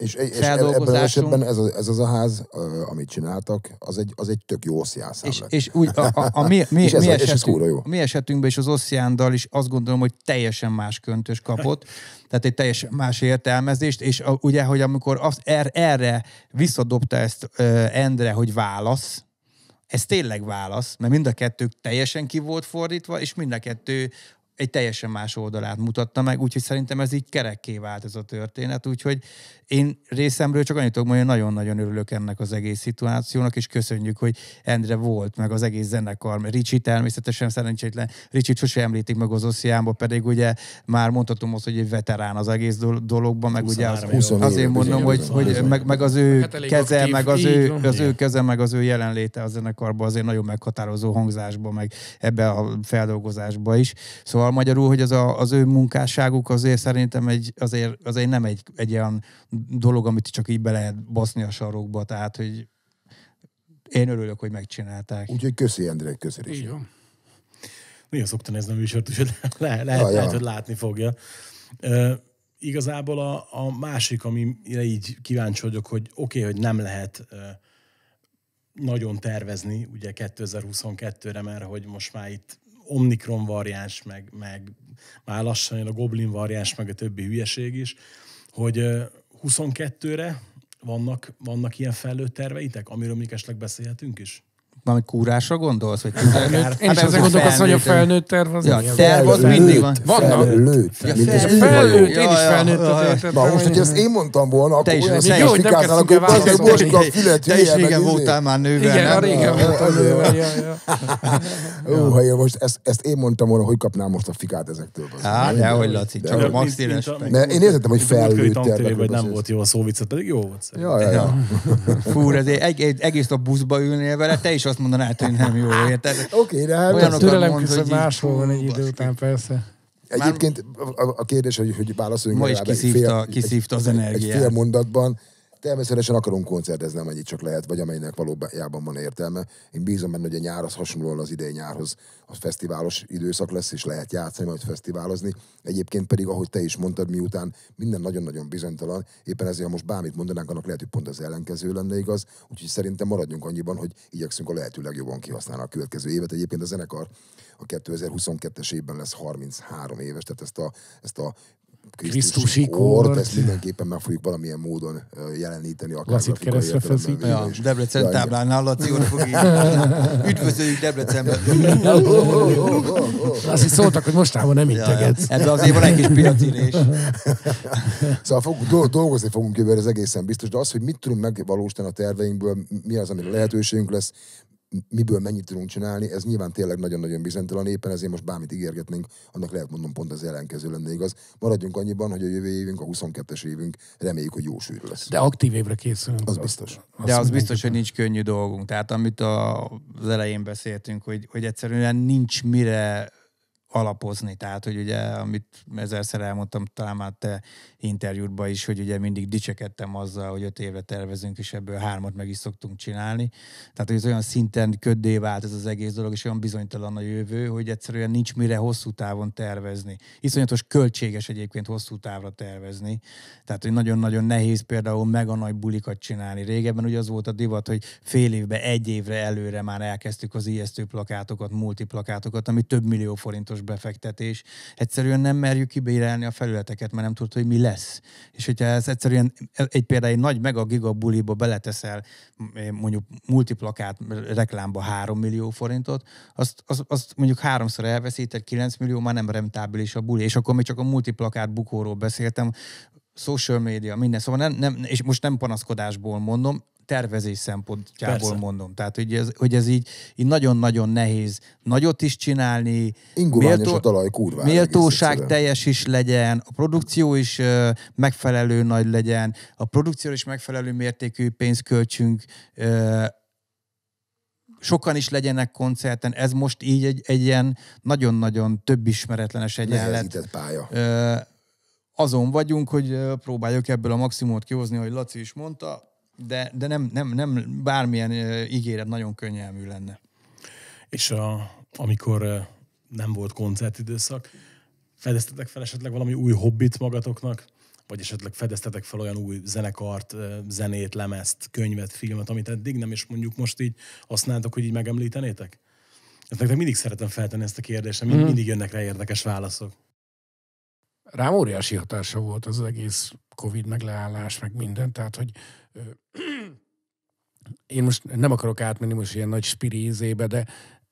és, és ebben az esetben ez, a, ez az a ház, amit csináltak, az egy, az egy tök jó osziás és, És, úgy, a, a, a mi, mi, és ez, mi, esetünk, és ez jó. mi esetünkben is az oszjándal is azt gondolom, hogy teljesen más köntös kapott, tehát egy teljesen más értelmezést, és a, ugye, hogy amikor azt, er, erre visszadobta ezt uh, Endre, hogy válasz, ez tényleg válasz, mert mind a kettő teljesen ki volt fordítva, és mind a kettő egy teljesen más oldalát mutatta meg, úgyhogy szerintem ez így kerekké vált ez a történet, úgyhogy én részemről csak annyit tudok mondani, hogy nagyon-nagyon örülök ennek az egész szituációnak, és köszönjük, hogy Endre volt, meg az egész zenekar, mert Ricsi természetesen szerencsétlen, Ricsi sose említik meg az osziámba, pedig ugye már mondhatom azt, hogy egy veterán az egész dologban, meg ugye az, év, azért mondom, hogy, hogy meg, meg, az ő hát keze, aktív, meg az ő, van, az ő keze, meg az ő jelenléte a zenekarban azért nagyon meghatározó hangzásban, meg ebbe a feldolgozásba is. Szóval Szóval magyarul, hogy az, a, az ő munkásságuk azért szerintem egy, azért, azért nem egy, egy olyan dolog, amit csak így be lehet baszni a sarokba, tehát hogy én örülök, hogy megcsinálták. Úgyhogy köszi Endre, köszi is. Így van. Néha szoktam ez a műsort, úgyhogy le, lehet, ja, lehet, hogy látni fogja. E, igazából a, a másik, amire így kíváncsi vagyok, hogy oké, okay, hogy nem lehet e, nagyon tervezni, ugye 2022-re, mert hogy most már itt Omnikron variáns, meg, meg már lassan jön a Goblin variáns, meg a többi hülyeség is, hogy 22-re vannak, vannak ilyen felnőtt terveitek, amiről még esetleg beszélhetünk is? Valami kúrásra gondolsz? Vagy felnőtt? Hát én is ezzel gondolkozom, hogy a felnőtt terv az... Ja, terv az mindig van. Vannak. Felnőtt. Felnőtt. Én is felnőtt. Na most, hogyha ezt én mondtam volna, akkor is ezt akkor az, hogy most a fület Te is régen voltál már nővel. Igen, régen voltál nővel. Úha, most ezt én mondtam volna, hogy kapnám most a fikát ezektől. Hát, nehogy Laci, csak a max Mert én értettem, hogy felnőtt terv. Vagy nem volt jó a szóvicet, pedig jó volt. Fúr, ezért egész a buszba ülnél vele, te is azt azt mondanád, hogy hát nem jó, érted? Oké, de hát Olyanokat türelem mond, hogy máshol van egy idő után, persze. Egyébként a, kérdés, hogy, hogy válaszoljunk Ma is kiszívta, fél, kiszívta az energiát. Egy fél mondatban természetesen akarunk koncertezni, amennyit csak lehet, vagy amelynek valójában van értelme. Én bízom benne, hogy a nyár az hasonlóan az idei nyárhoz a fesztiválos időszak lesz, és lehet játszani, majd fesztiválozni. Egyébként pedig, ahogy te is mondtad, miután minden nagyon-nagyon bizonytalan, éppen ezért, ha most bármit mondanánk, annak lehet, hogy pont az ellenkező lenne igaz. Úgyhogy szerintem maradjunk annyiban, hogy igyekszünk a lehető legjobban kihasználni a következő évet. Egyébként a zenekar a 2022-es évben lesz 33 éves, tehát ezt a, ezt a Krisztusi kort, ezt mindenképpen meg fogjuk valamilyen módon jeleníteni. Akár Lassit keresztre feszik. Ja, Debrecen ja, táblánál Laci ott fog Üdvözöljük Debrecenben. Azt is szóltak, hogy mostában nem integetsz. Ja, ebben hát azért van egy kis piacilés. szóval fog, dolgozni fogunk jövőre, ez egészen biztos, de az, hogy mit tudunk megvalósítani a terveinkből, mi az, amire lehetőségünk lesz, miből mennyit tudunk csinálni, ez nyilván tényleg nagyon-nagyon bizonytalan, éppen ezért most bármit ígérgetnénk, annak lehet mondom pont az ellenkező lenne igaz. Maradjunk annyiban, hogy a jövő évünk, a 22-es évünk, reméljük, hogy jó sűrű lesz. De aktív évre készülünk. Az biztos. Azt De az biztos, hogy nincs könnyű dolgunk. Tehát amit a, az elején beszéltünk, hogy, hogy egyszerűen nincs mire alapozni. Tehát, hogy ugye, amit ezerszer elmondtam, talán már te interjútban is, hogy ugye mindig dicsekedtem azzal, hogy öt évre tervezünk, és ebből hármat meg is szoktunk csinálni. Tehát, hogy ez olyan szinten köddé vált ez az egész dolog, és olyan bizonytalan a jövő, hogy egyszerűen nincs mire hosszú távon tervezni. Iszonyatos költséges egyébként hosszú távra tervezni. Tehát, hogy nagyon-nagyon nehéz például meg a nagy bulikat csinálni. Régebben ugye az volt a divat, hogy fél évbe, egy évre előre már elkezdtük az ijesztő plakátokat, multiplakátokat, ami több millió forintos milliós befektetés. Egyszerűen nem merjük kibérelni a felületeket, mert nem tudod, hogy mi lesz. És hogyha ez egyszerűen egy például egy nagy mega gigabuliba beleteszel mondjuk multiplakát reklámba 3 millió forintot, azt, azt, azt mondjuk háromszor elveszíted, 9 millió, már nem rentábilis a buli. És akkor még csak a multiplakát bukóról beszéltem, social media, minden. Szóval nem, nem, és most nem panaszkodásból mondom, tervezés szempontjából Persze. mondom. Tehát, hogy ez, hogy ez így, így nagyon-nagyon nehéz nagyot is csinálni. méltó, a talaj, kurván. Méltóság teljes is legyen, a produkció is ö, megfelelő nagy legyen, a produkció is megfelelő mértékű pénzt költsünk, ö, sokan is legyenek koncerten, ez most így egy, egy ilyen nagyon-nagyon több ismeretlenes egyenlet. pálya. Ö, azon vagyunk, hogy próbáljuk ebből a maximumot kihozni, hogy Laci is mondta, de, de nem, nem, nem bármilyen ígéret nagyon könnyelmű lenne. És a, amikor nem volt koncertidőszak, fedeztetek fel esetleg valami új hobbit magatoknak, vagy esetleg fedeztetek fel olyan új zenekart, zenét, lemezt, könyvet, filmet, amit eddig nem, és mondjuk most így használtok, hogy így megemlítenétek? Ezt nektek mindig szeretem feltenni ezt a kérdést, mind, mhm. mindig jönnek rá érdekes válaszok. Rám óriási hatása volt az egész Covid meg leállás, meg minden, tehát hogy én most nem akarok átmenni most ilyen nagy spirízébe, de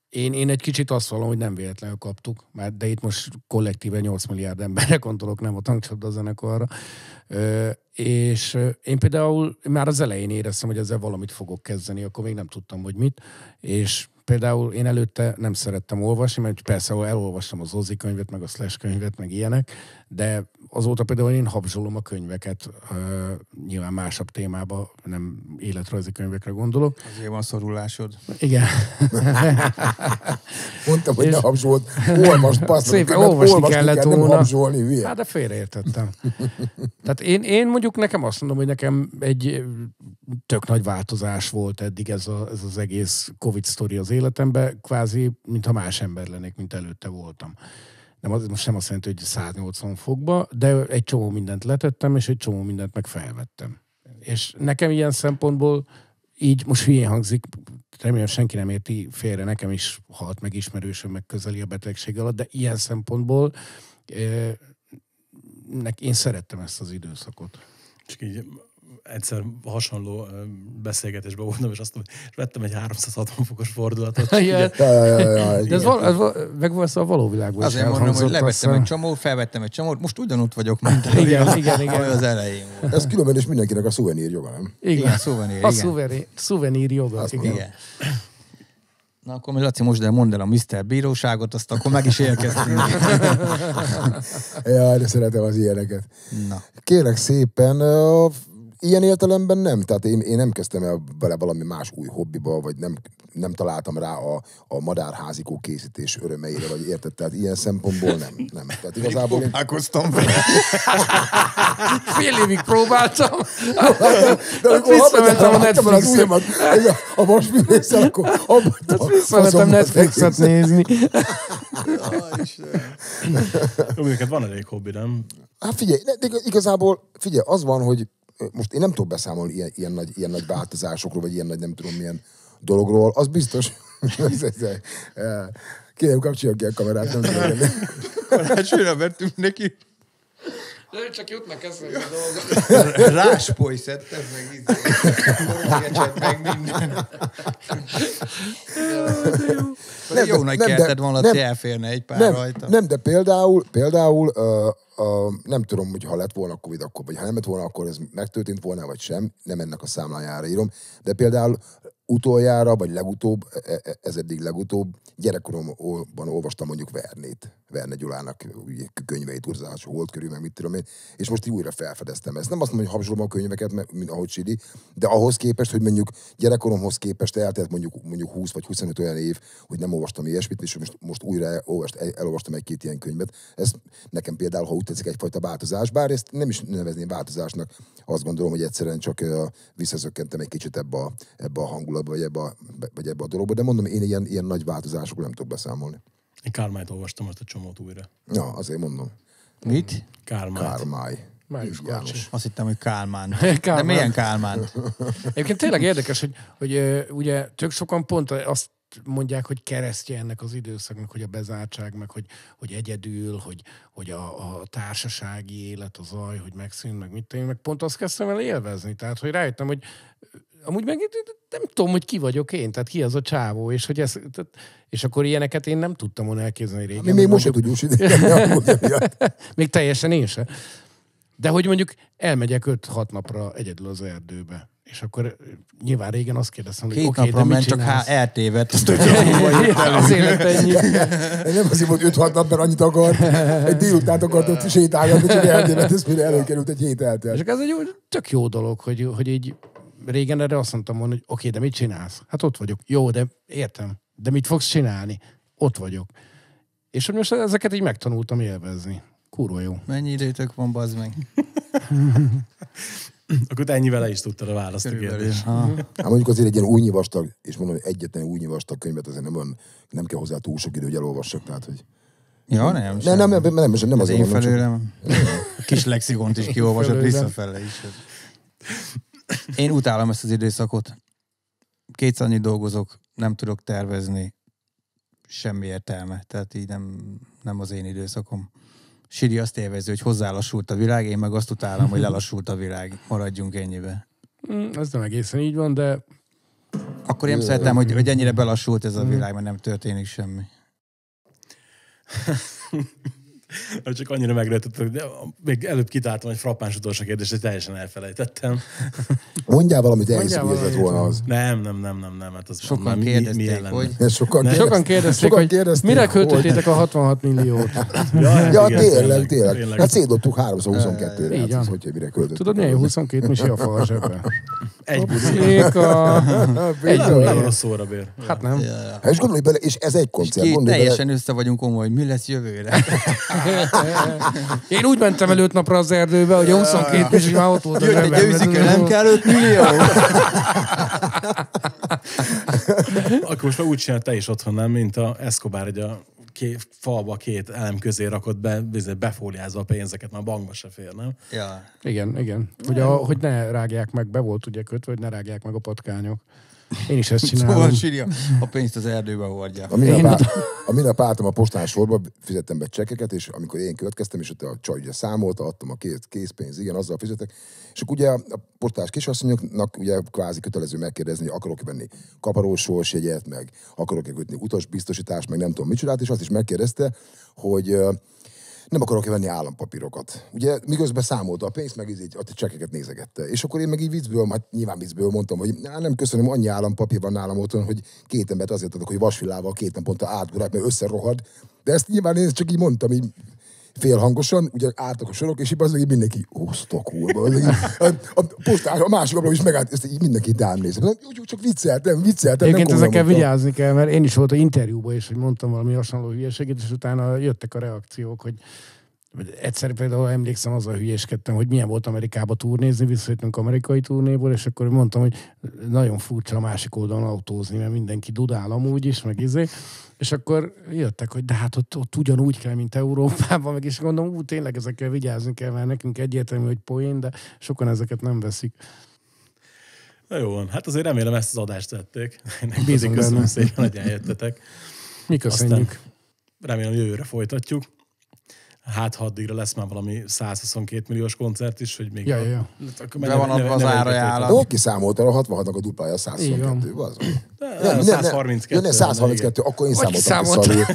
én, én egy kicsit azt vallom, hogy nem véletlenül kaptuk, mert de itt most kollektíve 8 milliárd emberre gondolok, nem a tankcsapda zenekarra. Ö, és én például már az elején éreztem, hogy ezzel valamit fogok kezdeni, akkor még nem tudtam, hogy mit, és például én előtte nem szerettem olvasni, mert persze elolvastam az Ozzy könyvet, meg a Slash könyvet, meg ilyenek, de azóta például én habzsolom a könyveket, uh, nyilván másabb témába, nem életrajzi könyvekre gondolok. Azért van szorulásod. Igen. Mondtam, hogy és... ne habzsolod, olvasd, passz, Szép, könyvet, olvasni, olvasni kellett kell, volna. habzsolni, Hát de félreértettem. Tehát én, én mondjuk nekem azt mondom, hogy nekem egy tök nagy változás volt eddig ez, a, ez az egész Covid sztori az életembe kvázi, mintha más ember lennék, mint előtte voltam. Nem, az most nem azt jelenti, hogy 180 fokba, de egy csomó mindent letettem, és egy csomó mindent meg felvettem. És nekem ilyen szempontból így most hülyén hangzik, remélem senki nem érti félre, nekem is halt meg ismerősöm, meg közeli a betegség alatt, de ilyen szempontból eh, én szerettem ezt az időszakot. Csak így egyszer hasonló beszélgetésben voltam, és azt mondom, és vettem egy 360 fokos fordulatot. ja, ja, ja, De ez, val, ez val, meg valószínűleg szóval a való világban Azért mondom, hogy levettem egy csomót, felvettem egy csomót, most ugyanott vagyok, mint igen, igen, igen, igen. az elején Ez különben is mindenkinek a szuvenír joga, nem? Igen, szuvenír, A szuvenír, joga, igen. Na akkor mi Laci, most de mondd el a Mr. Bíróságot, azt akkor meg is érkeztünk. Jaj, de szeretem az ilyeneket. Na. Kérek szépen, Ilyen értelemben nem, tehát én, én nem kezdtem el vele valami más új hobbiba, vagy nem, nem találtam rá a, a madárházikó készítés örömeire, vagy érted? Tehát ilyen szempontból nem. nem. Tehát igazából én... Próbálkoztam vele. Fél évig próbáltam. De amikor visszamentem a Netflixet. A, a vasművésszel, akkor abban hát Visszamentem Netflixet nézni. Jó, hát van elég hobbi, nem? Hát figyelj, de igazából, figyelj, az van, hogy most én nem tudok beszámolni ilyen, ilyen, nagy, ilyen nagy változásokról, vagy ilyen nagy nem tudom milyen dologról, az biztos. Eh, kérem, kapcsolja ki a kamerát, nem tudom. Karácsonyra vettünk neki csak jutnak eszembe dolgok. Ráspoly szedtem, meg itt meg minden. Nem, jó nagy nem, kerted van, nem, elférne egy pár nem, rajta. Nem, de például, például uh, Uh, nem tudom, hogy ha lett volna Covid, akkor, vagy ha nem lett volna, akkor ez megtörtént volna, vagy sem, nem ennek a számlájára írom, de például utoljára, vagy legutóbb, e- e- ez eddig legutóbb, gyerekkoromban olvastam mondjuk Vernét. Verne Gyulának könyveit, urzás volt körül, meg mit tudom én, és most így újra felfedeztem ezt. Nem azt mondom, hogy habzsolom a könyveket, mert, mint ahogy Csidi, de ahhoz képest, hogy mondjuk gyerekkoromhoz képest eltelt mondjuk, mondjuk 20 vagy 25 olyan év, hogy nem olvastam ilyesmit, és most, most újra olvast, elolvastam egy-két ilyen könyvet. Ez nekem például, ha úgy tetszik, egyfajta változás, bár ezt nem is nevezném változásnak. Azt gondolom, hogy egyszerűen csak visszazökkentem egy kicsit ebbe a, ebbe a hangulatba, vagy ebbe a, vagy ebbe a dologba, de mondom, én ilyen, ilyen nagy változásokról nem tudok beszámolni. Én Kármájt olvastam azt a csomót újra. Ja, azért mondom. Mit? Kármájt. Kármáj. Május János. Azt hittem, hogy Kálmán. Kálmán. De milyen Kálmán? Egyébként tényleg érdekes, hogy, hogy ugye tök sokan pont azt mondják, hogy keresztje ennek az időszaknak, hogy a bezártság, meg hogy, hogy egyedül, hogy, hogy a, a társasági élet, a zaj, hogy megszűn, meg mit tenni, meg pont azt kezdtem el élvezni. Tehát, hogy rájöttem, hogy amúgy meg nem tudom, hogy ki vagyok én, tehát ki az a csávó, és hogy ez, tehát, és akkor ilyeneket én nem tudtam volna elképzelni régen. Mi még most sem tudjuk Még teljesen én sem. De hogy mondjuk elmegyek 5-6 napra egyedül az erdőbe és akkor nyilván régen azt kérdeztem, hogy oké, okay, de mit csak hát eltévedt. hogy az ennyi. Nem azért, hogy 5-6 mert annyit akart, egy délután akart sétálni, de csak eltévedt, ez mire előkerült egy hét eltelt. És ez egy tök jó dolog, hogy, hogy így régen erre azt mondtam volna, hogy oké, okay, de mit csinálsz? Hát ott vagyok. Jó, de értem. De mit fogsz csinálni? Ott vagyok. És hogy most ezeket így megtanultam élvezni. Kurva jó. Mennyi időtök van, bazd meg? Akkor ennyivel is tudtad a választ a Hát mondjuk azért egy ilyen újnyi vastag, és mondom, hogy egyetlen újnyi vastag könyvet azért nem, olyan, nem kell hozzá túl sok idő, hogy elolvassak. Tehát, hogy... Ja, nem. Nem, nem, nem, nem, nem, nem, nem az én felőlem. Kis lexigont is kiolvasott visszafele is. Én utálom ezt az időszakot. Kétszer annyit dolgozok, nem tudok tervezni, semmi értelme. Tehát így nem, nem az én időszakom. Siri azt élvező, hogy hozzálassult a világ, én meg azt utálom, hogy lelassult a világ. Maradjunk ennyibe. Mm, ez nem egészen így van, de... Akkor én szeretem, hogy, hogy ennyire belassult ez a mm. világ, mert nem történik semmi. Csak annyira megrőtöttök, hogy még előbb kitártam egy frappáns utolsó kérdést, és teljesen elfelejtettem. Mondjál valamit, elszívjezett volna az. Nem, nem, nem, nem, nem. Hát az sokan mi, kérdezték, mi, mi hogy... sokan, kérdez... sokan kérdezték, sokan kérdezték, hogy mire költöttétek a 66 milliót. ja, ja igen, tényleg, tényleg, tényleg. Hát szétdobtuk 322-re. Hát, hogy mire költöttétek. Tudod, milyen 22 misi a fal egy buszéka. egy rossz óra bér. Hát nem. Ja, ja. Hát és gondolj bele, és ez egy koncert. Két, teljesen össze vagyunk komoly, hogy mi lesz jövőre. Én úgy mentem előtt napra az erdőbe, hogy 22 és már ott volt az egy Győzike, nem kell 5 millió. Akkor most már úgy csinál te is otthon, nem, mint a Escobar, egy a két, falba két elem közé rakott be, befóliázva a pénzeket, már bankba se fér, nem? Ja. Igen, igen. Hogy, a, hogy ne rágják meg, be volt ugye kötve, hogy ne rágják meg a patkányok. Én is ezt szóval csinálom. Szóval sírja, a pénzt az erdőbe hordja. a, minap amin a pártom a postán sorba, fizettem be csekkeket, és amikor én következtem, és ott a csaj ugye számolta, adtam a kész, készpénz, igen, azzal fizetek. És akkor ugye a postás kisasszonyoknak ugye kvázi kötelező megkérdezni, hogy akarok venni kaparósós jegyet, meg akarok-e kötni utasbiztosítást, meg nem tudom micsodát, és azt is megkérdezte, hogy nem akarok venni állampapírokat. Ugye miközben számolta a pénzt, meg így a csekeket nézegette. És akkor én meg így viccből, hát nyilván viccből mondtam, hogy nem köszönöm, annyi állampapír van nálam otthon, hogy két embert azért adok, hogy vasvillával két naponta átgurák, mert összerohad. De ezt nyilván én csak így mondtam, így félhangosan, ugye álltak a sorok, és így az mindenki, osztok kurva, a, a, postás, a másik ablak is megállt, ezt így mindenki rám néz. Úgy, csak vicceltem, vicceltem. Egyébként ezekkel vigyázni kell, mert én is voltam interjúban, és hogy mondtam valami hasonló hülyeséget, és utána jöttek a reakciók, hogy Egyszer például emlékszem, azzal hülyéskedtem, hogy milyen volt Amerikába turnézni, visszajöttünk amerikai turnéból, és akkor mondtam, hogy nagyon furcsa a másik oldalon autózni, mert mindenki dudál amúgy is, meg izé. És akkor jöttek, hogy de hát ott, ott ugyanúgy kell, mint Európában, meg is gondolom, úgy tényleg ezekkel vigyázni kell, mert nekünk egyértelmű, hogy poén, de sokan ezeket nem veszik. Na jó van, hát azért remélem ezt az adást tették. Bízunk köszönöm benne. szépen, hogy eljöttetek. Mi köszönjük. Aztán remélem jövőre folytatjuk hát ha addigra lesz már valami 122 milliós koncert is, hogy még... Ja, ja, ja. Hát akkor De van adva az árajánlat. Ó, kiszámolta, a 66-nak a duplája 122, az. Nem, nem, 132. Nem, nem, 132, akkor én számoltam ki,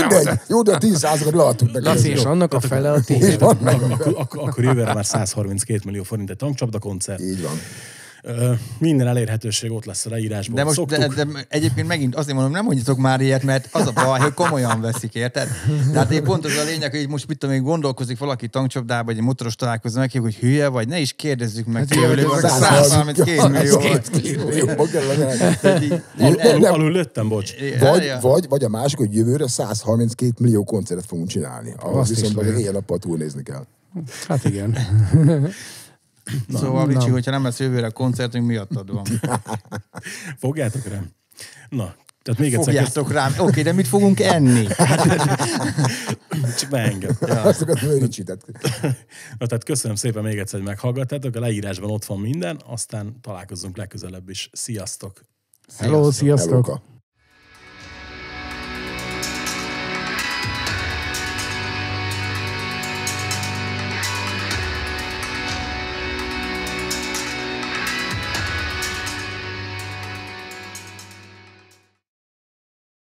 Mindegy, jó, de a 10 százalékot leadtuk meg. Laci, és annak a fele a 10. Akkor jövőre már 132 millió forint egy tankcsapda koncert. Így van minden elérhetőség ott lesz a leírásban. De most de, de, egyébként megint azért mondom, nem mondjatok már ilyet, mert az a baj, hogy komolyan veszik, érted? Tehát én pont az a lényeg, hogy most mit tudom, hogy gondolkozik valaki tankcsapdába, vagy egy motoros találkozó neki, hogy hülye vagy, ne is kérdezzük meg, hát, tőle, hogy 132 millió. Alul lőttem, bocs. Vagy, vagy, vagy a másik, hogy jövőre 132 millió koncertet fogunk csinálni. Azt viszont hogy ilyen nappal túlnézni kell. Hát igen. Na, szóval, Ricsi, nem. hogyha nem lesz jövőre a koncertünk, miattad van. Fogjátok rám. Na, tehát még egyszer. Fogjátok ezt... rám. Oké, okay, de mit fogunk enni? Csak beengedtem. Ja. Azokat műricsített. Na, tehát köszönöm szépen még egyszer, hogy meghallgattátok. A leírásban ott van minden, aztán találkozunk legközelebb is. Sziasztok! sziasztok. Hello, sziasztok! Hello.